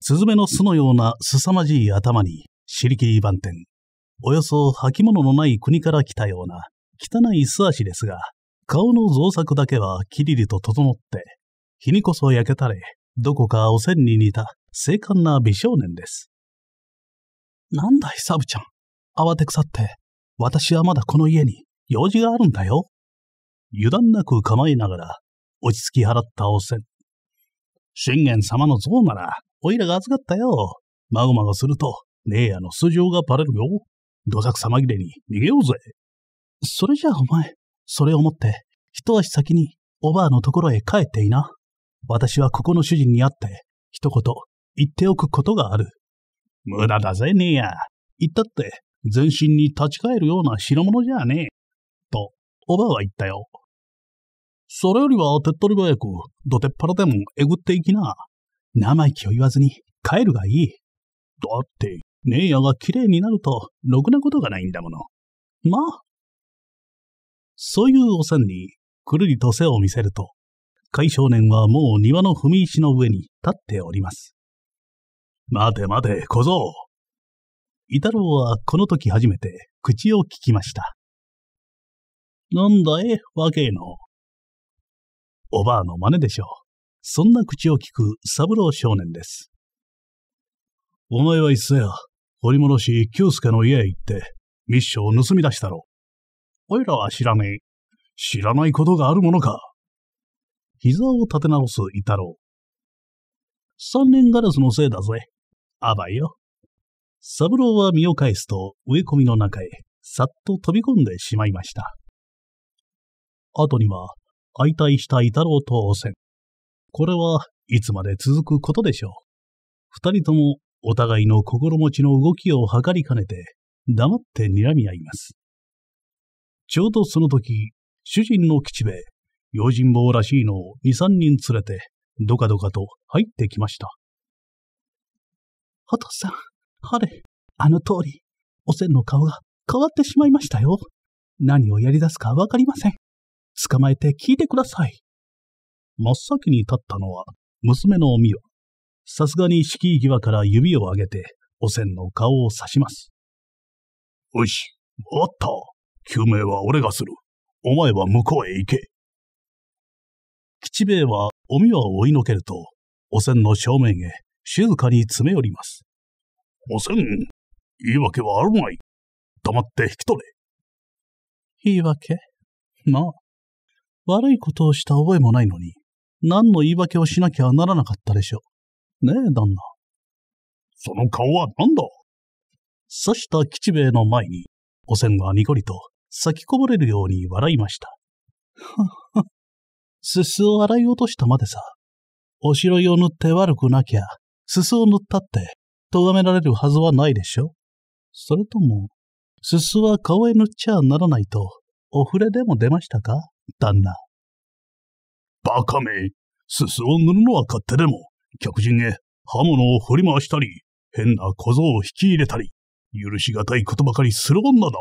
Speaker 2: スズメの巣のような凄まじい頭に、尻切り番天。およそ履物のない国から来たような、汚い素足ですが、顔の造作だけはきりりと整って、日にこそ焼けたれ、どこかおせに似た、精悍な美少年です。なんだい、サブちゃん。慌て腐って、私はまだこの家に用事があるんだよ。油断なく構えながら、落ち着き払ったおせん。信玄様の像なら、おいらが預かったよ。まごまごすると、姉やの素性がバレるよ。土作様切れに逃げようぜ。それじゃあお前、それを持って、一足先におばあのところへ帰っていな。私はここの主人に会って、一言言っておくことがある。無駄だぜ、姉や。言ったって、全身に立ち返るような品物じゃねえ。と、おばは言ったよ。それよりは手っ取り早く、どてっぱらでもえぐっていきな。生意気を言わずに帰るがいい。だって、姉やが綺麗になると、ろくなことがないんだもの。まあ。そういうおさんに、くるりと背を見せると、海少年はもう庭の踏み石の上に立っております。待て待て、小僧。イタロウはこの時初めて口を聞きました。なんだい、若えの。おばあの真似でしょう。そんな口を聞く三郎少年です。お前はっさや、掘り戻し京介の家へ行って、ミッションを盗み出したろ。おいらは知らねえ。知らないことがあるものか。膝を立て直すイタロウ。三年ガラスのせいだぜ。あばよ。三郎は身を返すと植え込みの中へ、さっと飛び込んでしまいました。後には、相対したタロ郎と汚染。これはいつまで続くことでしょう。二人ともお互いの心持ちの動きを測りかねて、黙って睨み合います。ちょうどその時、主人の吉兵衛、用心棒らしいのを二三人連れて、どかどかと入ってきました。ハトさん、はれ、あの通り、おせんの顔が変わってしまいましたよ。何をやり出すかわかりません。捕まえて聞いてください。真っ先に立ったのは、娘のおみわ。さすがに敷居際から指を上げて、おせんの顔を指します。よし、わった。救命は俺がする。お前は向こうへ行け。吉兵衛はおみわを追いのけると、汚染の正面へ静かに詰め寄ります。おせん、言い訳はあるまい。黙って引き取れ。言い訳まあ、悪いことをした覚えもないのに、何の言い訳をしなきゃならなかったでしょう。ねえ、旦那。その顔は何だ刺した吉兵衛の前に、おせんはにこりと咲きこぼれるように笑いました。すすを洗い落としたまでさ。おしろいを塗って悪くなきゃ、すすを塗ったって咎められるはずはないでしょそれとも、すすは顔へ塗っちゃならないと、お触れでも出ましたか旦那。バカめ、すすを塗るのは勝手でも、客人へ刃物を振り回したり、変な小僧を引き入れたり、許し難いことばかりする女だ。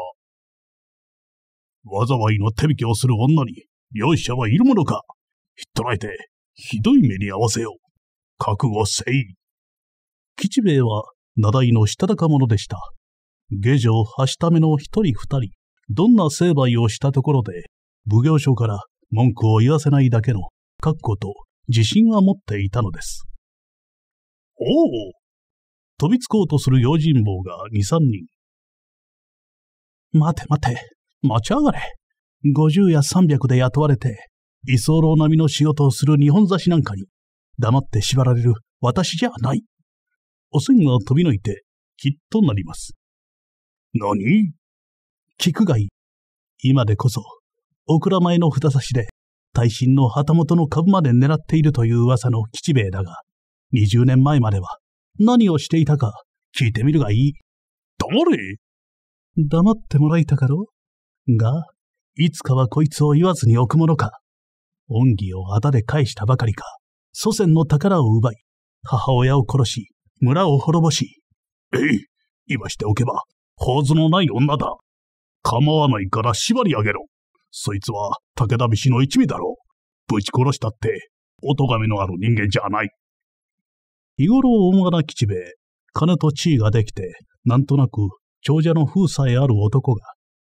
Speaker 2: 災いの手引きをする女に、容赦はいるものか。ひっ捕らえて、ひどい目に合わせよう。覚悟せい。吉兵衛は、名代のしたたか者でした。下女はしための一人二人、どんな成敗をしたところで、奉行所から文句を言わせないだけの、覚悟と自信は持っていたのです。おお飛びつこうとする用心棒が二三人。待て待て、待ち上がれ。五十や三百で雇われて、居候並みの仕事をする日本差しなんかに、黙って縛られる私じゃないおすぎが飛び抜いて、きっとなります。何聞くがいい。今でこそ、お蔵前の札差しで、大臣の旗本の株まで狙っているという噂の吉兵衛だが、二十年前までは何をしていたか聞いてみるがいい。黙れ黙ってもらいたかろうが、いつかはこいつを言わずに置くものか。恩義をあだで返したばかりか、祖先の宝を奪い、母親を殺し、村を滅ぼし、えい、今しておけば、法図のない女だ。構わないから縛り上げろ。そいつは武田菱の一味だろう。ぶち殺したって、お咎めのある人間じゃない。日頃大和吉兵衛、金と地位ができて、なんとなく長者の風さえある男が、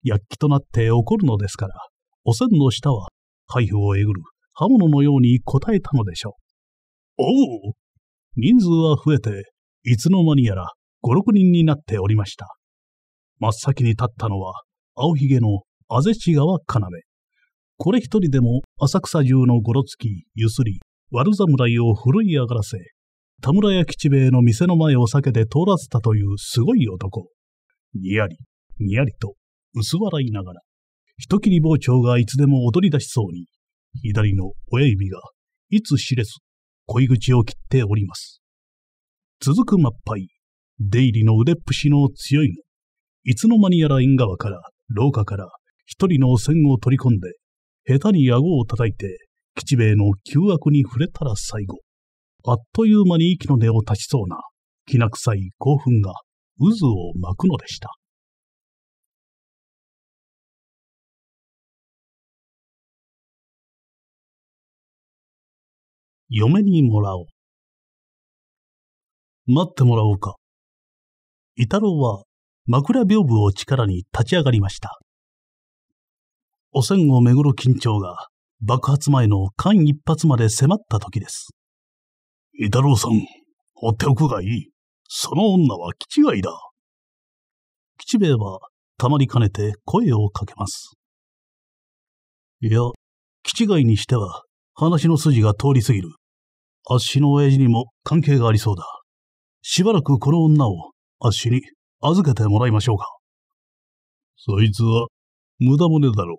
Speaker 2: 躍起となって怒るのですから、おせんの舌は、海布をえぐる刃物のように答えたのでしょう。おう人数は増えて、いつの間にやら五六人になっておりました。真っ先に立ったのは、青ひげのあぜち川かなめ。これ一人でも浅草中のごろつき、ゆすり、悪侍を奮い上がらせ、田村屋吉兵衛の店の前を避けて通らせたというすごい男。にやり、にやりと、薄笑いながら、一切り包丁がいつでも踊り出しそうに、左の親指が、いつ知れず、恋口を切っております。続くマっパイ。出入りの腕っぷしの強いの。いつの間にやら縁側から、廊下から、一人の線を取り込んで、下手に顎を叩いて、吉兵衛の旧悪に触れたら最後、あっという間に息の根を立ちそうな、きな臭い興奮が渦を巻くのでした。
Speaker 1: 嫁にもらおう。待ってもらお
Speaker 2: うか。伊太郎は枕屏風を力に立ち上がりました。汚染をめぐる緊張が爆発前の間一髪まで迫った時です。伊太郎さん、放っておくがいい。その女は吉違いだ。吉兵衛はたまりかねて声をかけます。いや、吉違いにしては話の筋が通り過ぎる。あっしの親父にも関係がありそうだ。しばらくこの女を、あっしに預けてもらいましょうか。そいつは、無駄骨だろ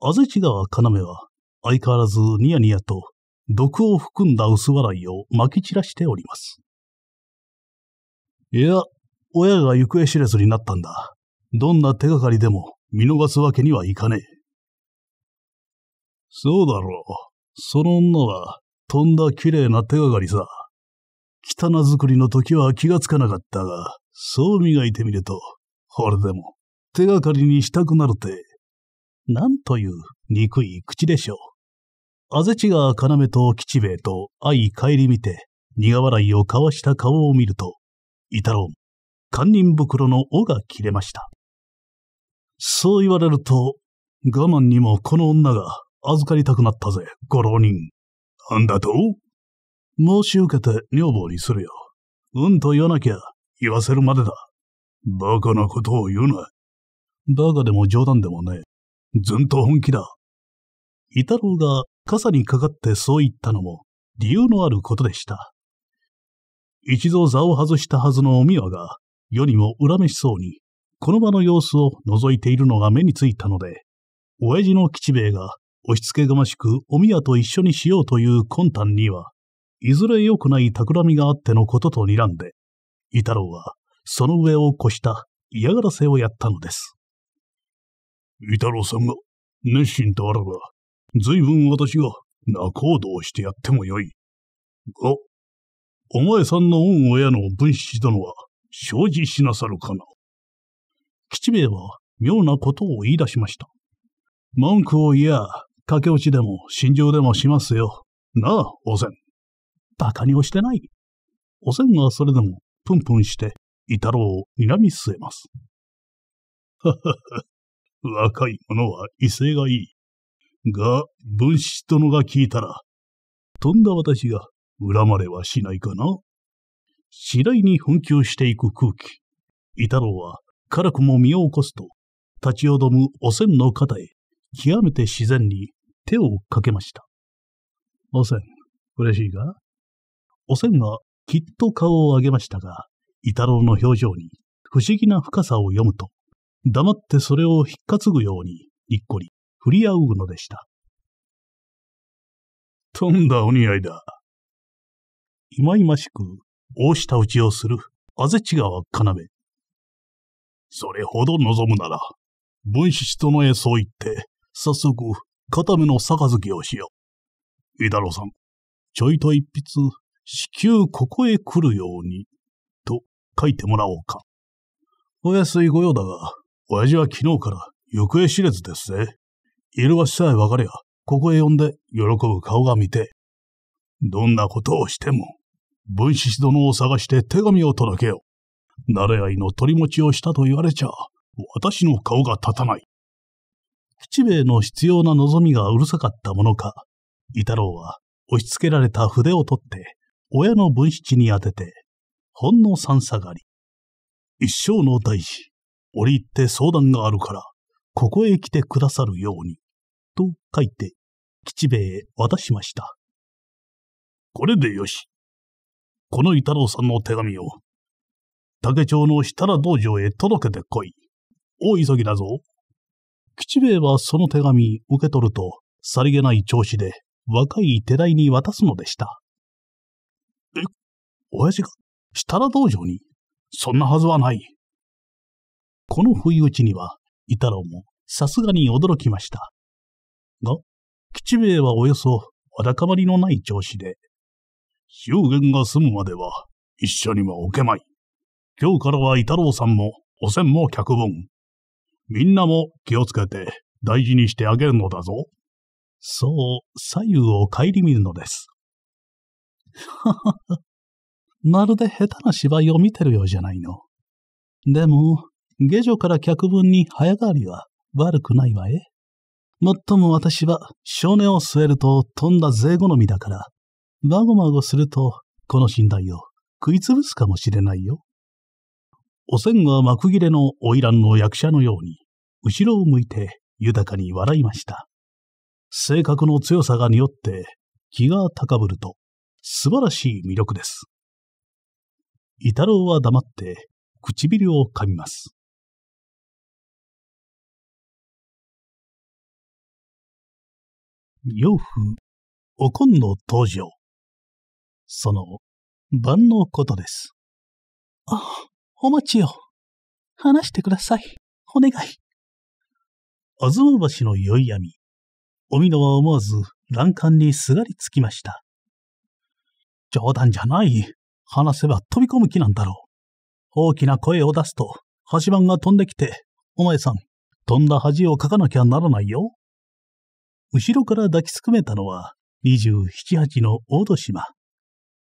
Speaker 2: う。安土川要は、相変わらずニヤニヤと、毒を含んだ薄笑いをまき散らしております。いや、親が行方知れずになったんだ。どんな手がかりでも見逃すわけにはいかねえ。そうだろう。その女は、とんだ綺麗な手がかりさ。汚作りの時は気がつかなかったが、そう磨いてみると、これでも、手がかりにしたくなるて。なんという憎い口でしょう。あぜちが要と吉兵衛と相帰り見て、苦笑いを交わした顔を見ると、いたろン、堪忍袋の尾が切れました。そう言われると、我慢にもこの女が預かりたくなったぜ、ご浪人。なんだと申し受けて女房にするよ。うんと言わなきゃ言わせるまでだ。バカなことを言うな。バカでも冗談でもねえ。ずんと本気だ。伊太郎が傘にかかってそう言ったのも理由のあることでした。一度座を外したはずのおみわが世にも恨めしそうにこの場の様子を覗いているのが目についたので、親父の吉兵衛が押しつけがましくおみやと一緒にしようという魂胆には、いずれ良くない企みがあってのことと睨んで、伊太郎はその上を越した嫌がらせをやったのです。伊太郎さんが熱心とあらば、随分私が仲人をしてやってもよい。が、お前さんの恩親の分子殿は生じしなさるかな。吉兵衛は妙なことを言い出しました。文句を言や、駆け落ちでも心情でもしますよ。なあ、おせん。馬鹿に押してない。おせんがそれでも、プンプンして、イタロを睨み据えます。ははは、若い者は威勢がいい。が、分子殿が聞いたら、とんだ私が恨まれはしないかな。次第に紛糾していく空気。イタロは、辛くも身を起こすと、立ちよどむおせんの肩へ、極めて自然に手をかけました。おせん、嬉しいかおせんはきっと顔を上げましたが、伊太郎の表情に不思議な深さを読むと、黙ってそれを引っかつぐように、にっこり、振り合うのでした。とんだお似合いだ。いまいましく、大下打ちをする、あぜちなめ。それほど望むなら、文七とのえそう言って、早速、片目の杯をしよう。伊太郎さん、ちょいと一筆至急ここへ来るように、と書いてもらおうか。お安い御用だが、親父は昨日から行方知れずですぜ。いるわしさえわかりゃ、ここへ呼んで喜ぶ顔が見て。どんなことをしても、分子師殿を探して手紙を届けよ。慣れ合いの取り持ちをしたと言われちゃ、私の顔が立たない。吉兵衛の必要な望みがうるさかったものか、伊太郎は押し付けられた筆を取って親の分七に当てて、ほんの三下がり。一生の大事、折り入って相談があるから、ここへ来てくださるように、と書いて、吉兵衛へ渡しました。これでよし。この伊太郎さんの手紙を、竹町の設楽道場へ届けてこい。大急ぎだぞ。吉兵衛はその手紙受け取ると、さりげない調子で若い手代に渡すのでした。親父が設楽道場に、そんなはずはない。この不意打ちには、伊太郎もさすがに驚きました。が、吉兵衛はおよそわだかまりのない調子で、祝言が済むまでは一緒には置けまい。今日からは伊太郎さんもおせんも客本。みんなも気をつけて大事にしてあげるのだぞ。そう、左右を顧みるのです。ははは、まるで下手な芝居を見てるようじゃないの。でも、下女から脚本に早変わりは悪くないわえ。もっとも私は少年を据えると飛んだ税好みだから、まごまごするとこの信頼を食いつぶすかもしれないよ。おせんが幕切れの花魁の役者のように、後ろを向いて豊かに笑いました。性格の強さがによって気が高ぶると素晴らしい魅力です。
Speaker 1: 伊太郎は黙って唇を噛みます。養父、おこんの登場。その、晩のことです。
Speaker 2: あ、お待ちよ。話してください。お願い。吾妻橋の宵闇。おみのは思わず欄干にすがりつきました。冗談じゃない。話せば飛び込む気なんだろう。大きな声を出すと、端番が飛んできて、お前さん、飛んだ恥をかかなきゃならないよ。後ろから抱きすくめたのは、二十七八の大戸島。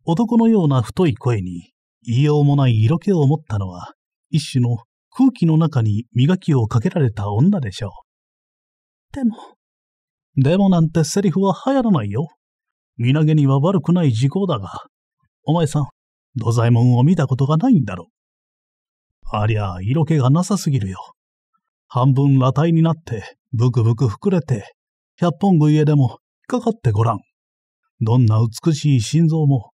Speaker 2: 男のような太い声に、言いようもない色気を持ったのは、一種の空気の中に磨きをかけられた女でしょう。でも、でもなんてセリフは流行らないよ。身投げには悪くない時効だが、お前さん、土左衛門を見たことがないんだろう。ありゃあ色気がなさすぎるよ。半分裸体になって、ブクブク膨れて、百本食いへでも引っかかってごらん。どんな美しい心臓も、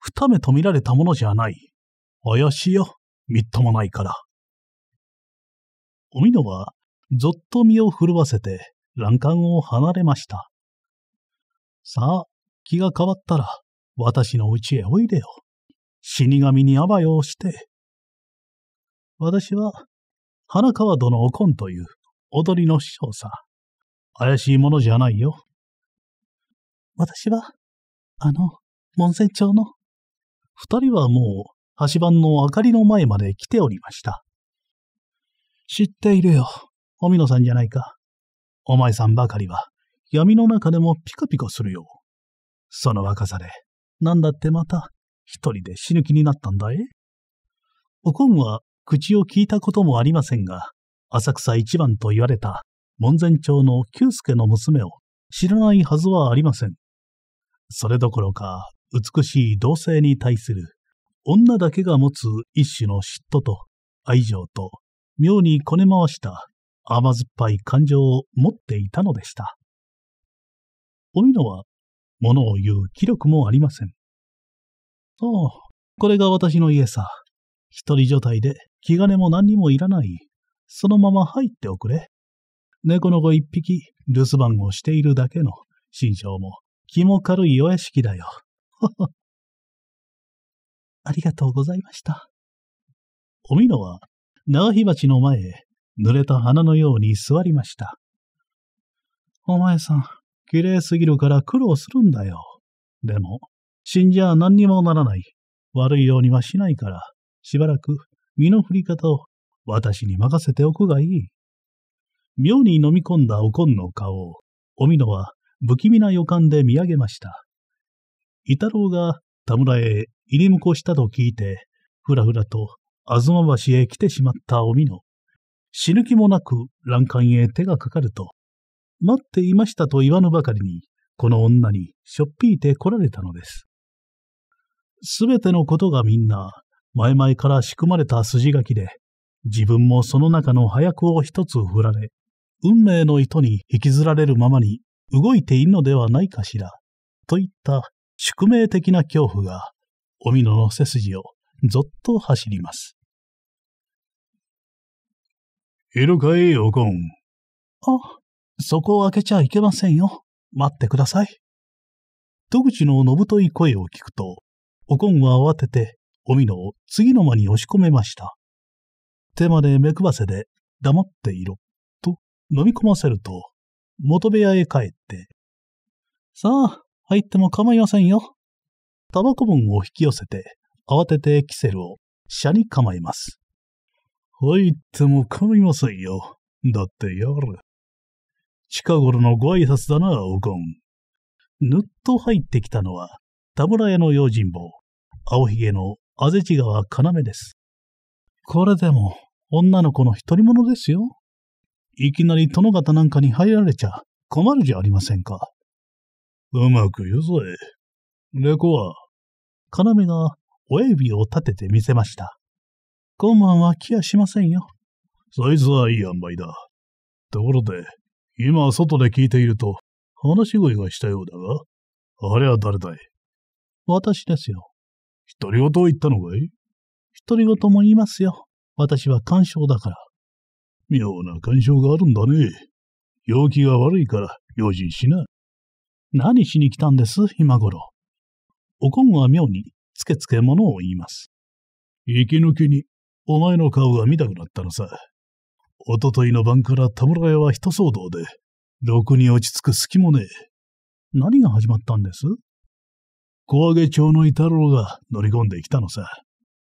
Speaker 2: 二目と見られたものじゃない。怪しいよ、みっともないから。おみのは、ぞっと身を震わせて、欄干を離れました。さあ、気が変わったら、私のうちへおいでよ。死神にあばよをして、私は、花川殿おこんという踊りの師匠さ。怪しいものじゃないよ。私は、あの、門前町の。二人はもう、橋番の明かりの前まで来ておりました。知っているよ。おみのさんじゃないか。お前さんばかりは、闇の中でもピカピカするよ。その若さで、なんだってまた、一人で死ぬ気になったんだいおこんは口を聞いたこともありませんが、浅草一番と言われた門前町の久助の娘を知らないはずはありません。それどころか、美しい同性に対する女だけが持つ一種の嫉妬と愛情と妙にこね回した甘酸っぱい感情を持っていたのでした。おみのは物を言う気力もありません。そう、これが私の家さ。一人状態で気兼ねも何にもいらない。そのまま入っておくれ。猫の子一匹、留守番をしているだけの、心象も気も軽いお屋敷だよ。ありがとうございました。おみのは、長火鉢の前へ、濡れた花のように座りました。お前さん、綺麗すぎるから苦労するんだよ。でも、死んじゃ何にもならない。悪いようにはしないから、しばらく身の振り方を私に任せておくがいい。妙に飲み込んだおこんの顔を、おみのは不気味な予感で見上げました。伊太郎が田村へ入り向こしたと聞いて、ふらふらと東橋へ来てしまったおみの。死ぬ気もなく欄干へ手がかかると、待っていましたと言わぬばかりに、この女にしょっぴいて来られたのです。すべてのことがみんな、前々から仕組まれた筋書きで、自分もその中の早くを一つ振られ、運命の糸に引きずられるままに動いているのではないかしら、といった宿命的な恐怖が、おみのの背筋をぞっと走ります。いるかい、おこん。あ、そこを開けちゃいけませんよ。待ってください。戸口ののぶとい声を聞くと、おこんは慌てて、おみのを次の間に押し込めました。手まで目くばせで、黙っていろ、と飲み込ませると、元部屋へ帰って、さあ、入っても構いませんよ。タバコ盆を引き寄せて、慌ててキセルを、車に構えます。入っても構いませんよ。だってやる。近頃のご挨拶だな、おこん。ぬっと入ってきたのは、田村屋の用心棒、青ひげの安土川要です。これでも、女の子の独り者ですよ。いきなり殿方なんかに入られちゃ困るじゃありませんか。うまく言うぞえ。レコは、要が親指を立ててみせました。今晩は気やしませんよ。そいつはいい塩梅だ。ところで、今外で聞いていると、話し声がしたようだが、あれは誰だい私ですよ。独り言を言ったのかい独り言も言いますよ。私は干渉だから。妙な干渉があるんだね。陽気が悪いから用心しな。何しに来たんです、今頃。おこんは妙につけつけものを言います。息抜きにお前の顔が見たくなったのさ。おとといの晩から田村屋は一騒動で、ろくに落ち着く隙もねえ。何が始まったんです小揚町の伊太郎が乗り込んできたのさ。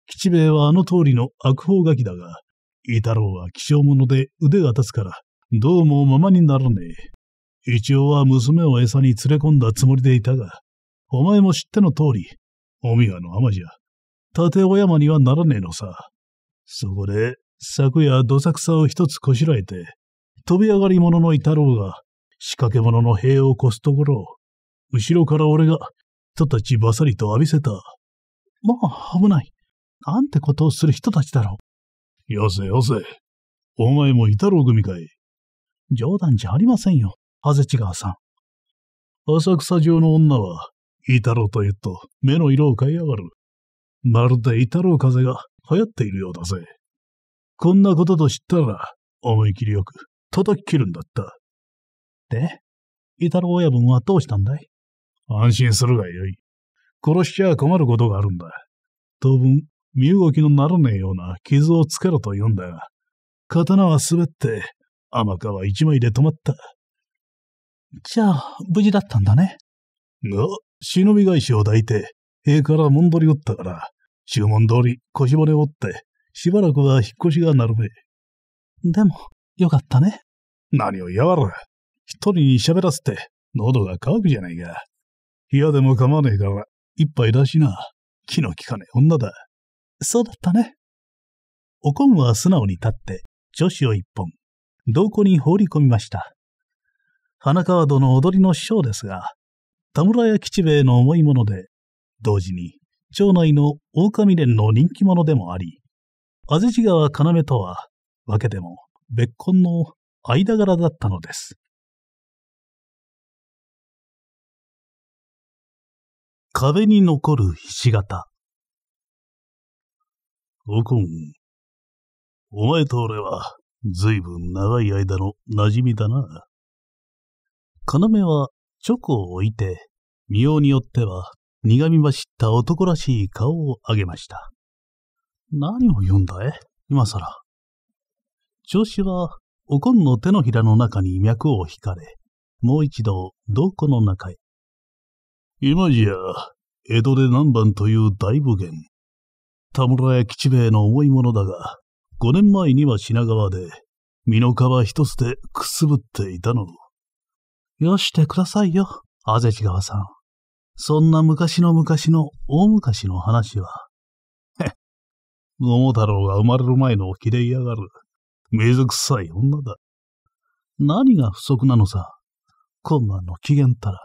Speaker 2: 吉兵衛はあの通りの悪法書きだが、伊太郎は希少者で腕が立つから、どうもままにならねえ。一応は娘を餌に連れ込んだつもりでいたが、お前も知っての通り、お宮の浜じゃ、立小山にはならねえのさ。そこで、昨夜どさくさを一つこしらえて、飛び上がり者の伊太郎が、仕掛け者の兵を越すところを、後ろから俺が人たちばさりと浴びせた。まあ、危ない。なんてことをする人たちだろう。よせよせ。お前もいたろう組かい。冗談じゃありませんよ、ハゼチーさん。浅草城の女は、イタロと言うと目の色を変えやがる。まるでイタロ風が流行っているようだぜ。こんなことと知ったら、思い切りよく叩き切るんだった。で、イタロ親分はどうしたんだい安心するがよい。殺しちゃ困ることがあるんだ。当分、身動きのならねえような傷をつけろと言うんだが、刀は滑って、甘川一枚で止まった。じゃあ、無事だったんだね。が、忍び返しを抱いて、塀からもんどり打ったから、注文通り腰骨を折って、しばらくは引っ越しがなるべ。でも、よかったね。何をやわら。一人に喋らせて、喉が渇くじゃないか。嫌でも構わねえから、一杯だしな。気の利かねえ女だ。そうだったね。おこんは素直に立って、女子を一本、瞳孔に放り込みました。花川戸の踊りの師匠ですが、田村屋吉兵衛の重いもので、同時に町内の狼連の人気者でもあり、安土川要とは分けても別婚の
Speaker 1: 間柄だったのです。
Speaker 2: 壁に残るひし形。おこん、お前と俺は、ずいぶん長い間の馴染みだな。要は、チョコを置いて、見ようによっては、苦み走った男らしい顔をあげました。何を言うんだい今さら。調子は、おこんの手のひらの中に脈を引かれ、もう一度、どこの中へ。今じゃ、江戸で何番という大武言。田村や吉兵衛の重いものだが、五年前には品川で、身の皮一つでくすぶっていたの。よしてくださいよ、あぜち川さん。そんな昔の昔の大昔の話は。へっ、桃太郎が生まれる前のおきれやがる。水臭い女だ。何が不足なのさ。今晩の機嫌たら。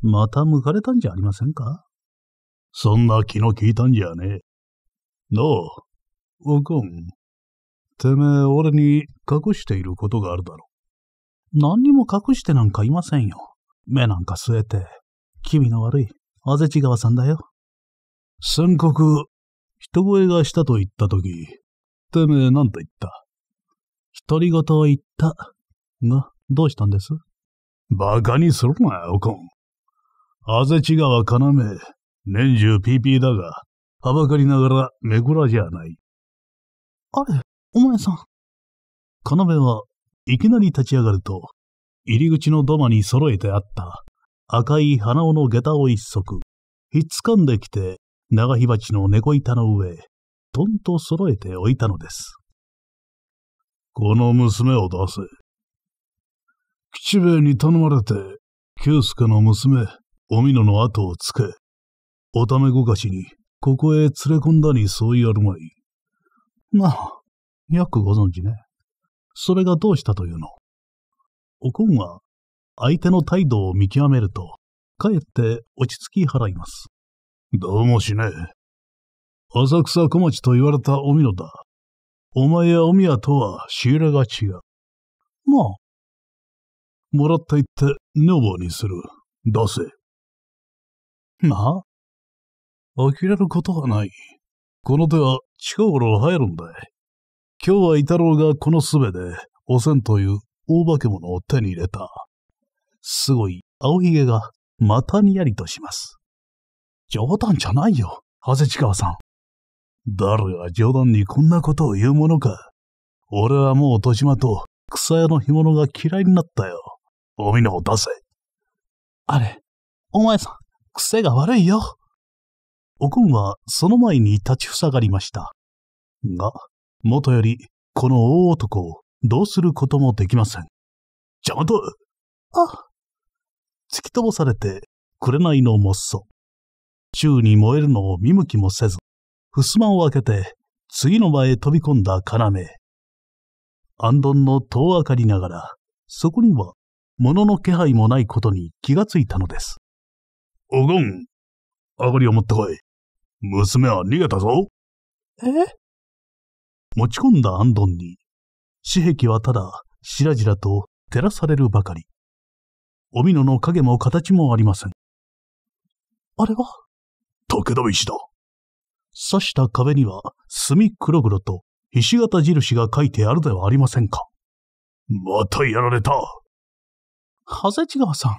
Speaker 2: また向かれたんじゃありませんかそんな気の利いたんじゃねえ。なあ、おこん。てめえ、俺に隠していることがあるだろ。何にも隠してなんかいませんよ。目なんか据えて、気味の悪い、あぜち川さんだよ。宣告、人声がしたと言ったとき、てめえなんて言った独り言を言った。が、どうしたんですバカにするなよ、おこん。あぜち川要、年中ピーピーだが、はばかりながらめぐらじゃない。
Speaker 1: あれ、お前さん。
Speaker 2: 要はいきなり立ち上がると、入り口の土間に揃えてあった赤い鼻緒の下駄を一足、ひっつかんできて長火鉢の猫板の上、とんと揃えておいたのです。この娘を出せ。吉兵衛に頼まれて、九助の娘、おみのの後をつけ、おためごかしに、ここへ連れ込んだにそうやるまい。なあ、よくご存知ね。それがどうしたというの。おこんは、相手の態度を見極めると、かえって落ち着き払います。どうもしねえ。浅草小町と言われたおみのだ。お前やおみやとは仕入れが違う。まあ。もらっていって女房にする。出せ。な呆れることはない。この手は近頃入るんだ今日は伊太郎がこのすべで、おせんという大化け物を手に入れた。すごい青ひげが、またにやりとします。冗談じゃないよ、長谷川さん。誰が冗談にこんなことを言うものか。俺はもう戸島と草屋の干物が嫌いになったよ。お見のを出せ。あれ、お前さん。癖が悪いよ。おくんはその前に立ちふさがりました。が、もとより、この大男をどうすることもできません。邪魔だあ突き飛ばされて、紅のもっそ。宙に燃えるのを見向きもせず、襖を開けて、次の場へ飛び込んだ要。アンの戸の明かりながら、そこには、物の気配もないことに気がついたのです。おごん。あがりを持ってこい。娘は逃げたぞ。え持ち込んだアンドンに、紙壁はただ、しらじらと照らされるばかり。おみのの影も形もありません。あれは武田石だ。刺した壁には墨黒黒とひし形印が書いてあるではありませんか。またやられた。長谷川さん、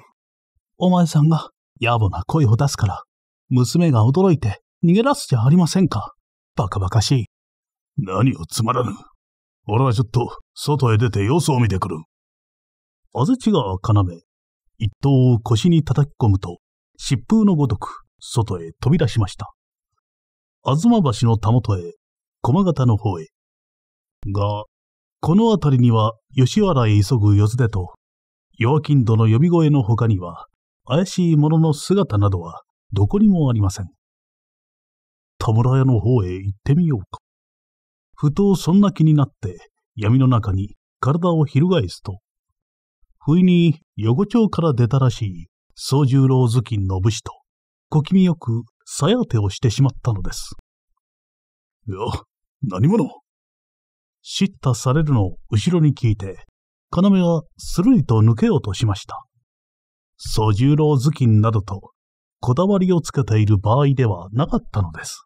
Speaker 2: お前さんが野暮な声を出すから、娘が驚いて逃げ出すじゃありませんか。バカバカしい。何をつまらぬ。俺はちょっと、外へ出て様子を見てくる。安土川要、一刀を腰に叩き込むと、疾風のごとく、外へ飛び出しました。ま橋のたもとへ、駒形の方へ。が、この辺りには吉原へ急ぐ四つでと、弱金キの呼び声の他には、怪しい者の姿などはどこにもありません。田村屋の方へ行ってみようか。ふとそんな気になって闇の中に体を翻すと、不意に横丁から出たらしい宗十郎頭巾の武士と、小気味よく鞘当てをしてしまったのです。いや、何者叱咤されるのを後ろに聞いて、要はするりと抜けようとしました。素十郎頭巾などと、こだわりをつけている場合ではなかったのです。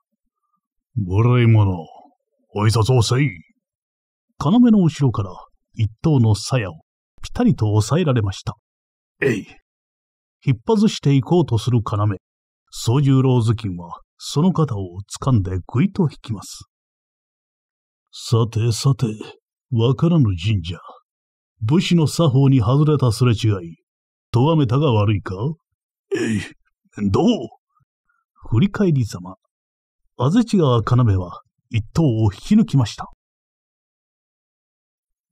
Speaker 2: 無礼者、挨拶をせい。要の後ろから一刀の鞘をぴたりと押さえられました。えい。引っ外していこうとする要、宗十郎頭巾はその肩を掴んでぐいと引きます。さてさて、わからぬ神社。武士の作法に外れたすれ違い、とがめたが悪いかえい、どう振り返りざま。安土川要は一刀を引き抜きました。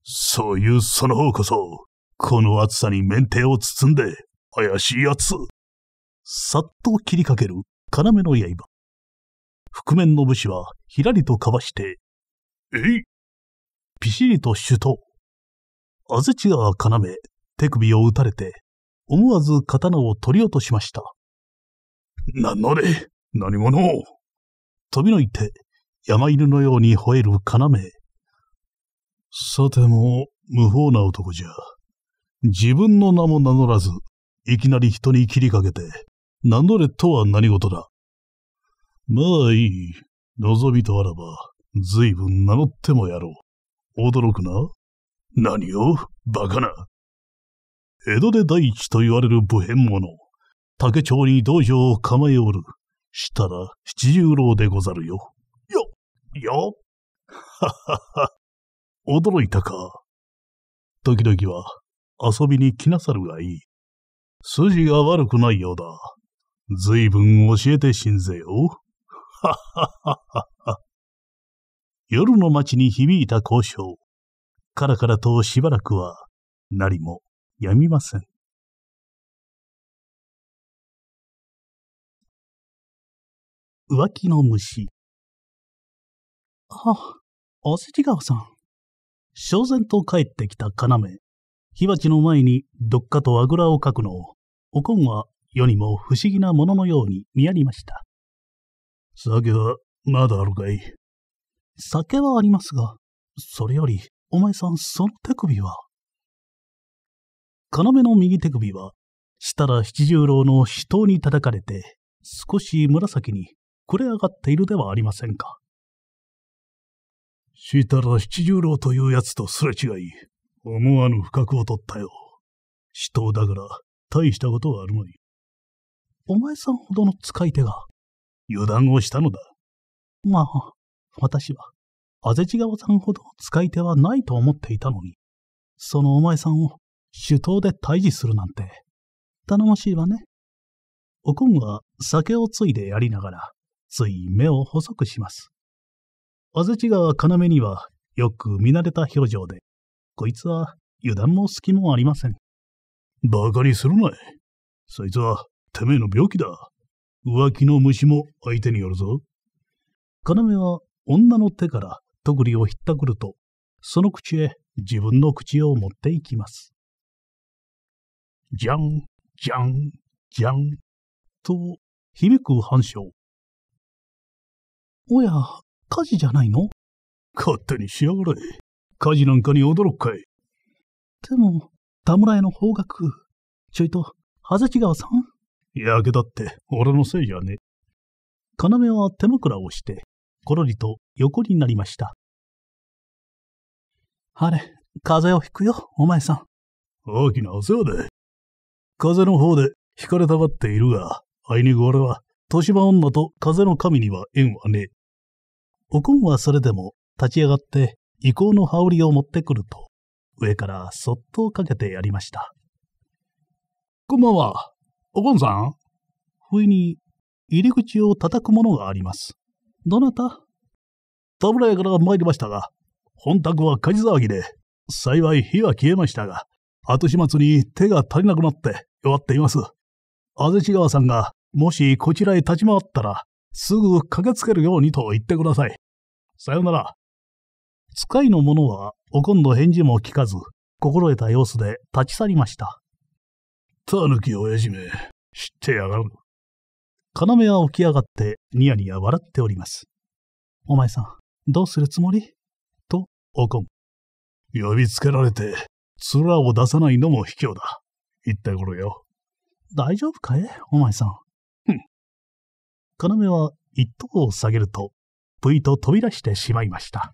Speaker 2: そういうその方こそ、この暑さに免停を包んで、怪しい奴。さっと切りかける要の刃。覆面の武士はひらりとかわして、えいぴしりと首頭。安土川要、手首を打たれて思わず刀を取り落としました。何のれ、何者飛び抜いて、山犬のように吠える要。さても、無法な男じゃ。自分の名も名乗らず、いきなり人に切りかけて、名乗れとは何事だ。まあいい。望みとあらば、随分名乗ってもやろう。驚くな。何をバカな。江戸で第一と言われる武変者、竹町に道場を構えおる、したら七十郎でござるよ。よ、よ、ははは、驚いたか。時々は遊びに来なさるがいい。筋が悪くないようだ。ずいぶん教えてしんぜよ。ははははは。夜の街に響いた交渉。からからとしばらくは、
Speaker 1: なりもやみません。浮気の虫。
Speaker 2: あ、おせち川さん。小然と帰ってきた要。火鉢の前にどっかとあぐらをかくのを、おこんは世にも不思議なもののように見やりました。酒はまだあるかい酒はありますが、それより、お前さんその手首は要の右手首は、設楽七十郎の死闘に叩かれて、少し紫に膨れ上がっているではありませんか。設楽七十郎というやつとすれ違い、思わぬ不覚を取ったよ。死闘だから、大したことはあるまい。お前さんほどの使い手が。油断をしたのだ。まあ、私は、あぜちがわさんほど使い手はないと思っていたのに、そのお前さんを手刀で退治するなんて、頼もしいわね。おこんは酒をついでやりながら、つい目を細くします。あぜちが要にはよく見慣れた表情で、こいつは油断も隙もありません。馬鹿にするな。そいつはてめえの病気だ。浮気の虫も相手によるぞ。要は女の手からとぐりをひったくると、その口へ自分の口を持っていきます。じゃん、じゃん、じゃん、と、響く反響。おや、火事じゃないの勝手にしやがれ。火事なんかに驚くかい。でも、田村への方角、ちょいと、葉崎川さんやけだって俺のせいじゃね。要は手枕をして、ころりと横になりました。あれ、風邪をひくよ、お前さん。大きなお世話だ。風の方で惹かれたがっているが、あいにく俺は、豊島女と風の神には縁はねえ。おこんはそれでも立ち上がって遺構の羽織を持ってくると、上からそっとかけてやりました。こんばんは、おこんさん。不意に入り口を叩くものがあります。どなた田村屋から参りましたが、本宅は火事騒ぎで、幸い火は消えましたが、後始末に手が足りなくなって弱っています。安土川さんが、もしこちらへ立ち回ったら、すぐ駆けつけるようにと言ってください。さよなら。使いの者は、おこんの返事も聞かず、心得た様子で立ち去りました。たぬき親父め、知ってやがる。要は起き上がって、ニヤニヤ笑っております。お前さん、どうするつもりと、おこん。呼びつけられて、空を出さないのも卑怯だ。言った頃よ。大丈夫かいお前さん。ふん。要は一頭を下げると、ぷいと飛び出して
Speaker 1: しまいました。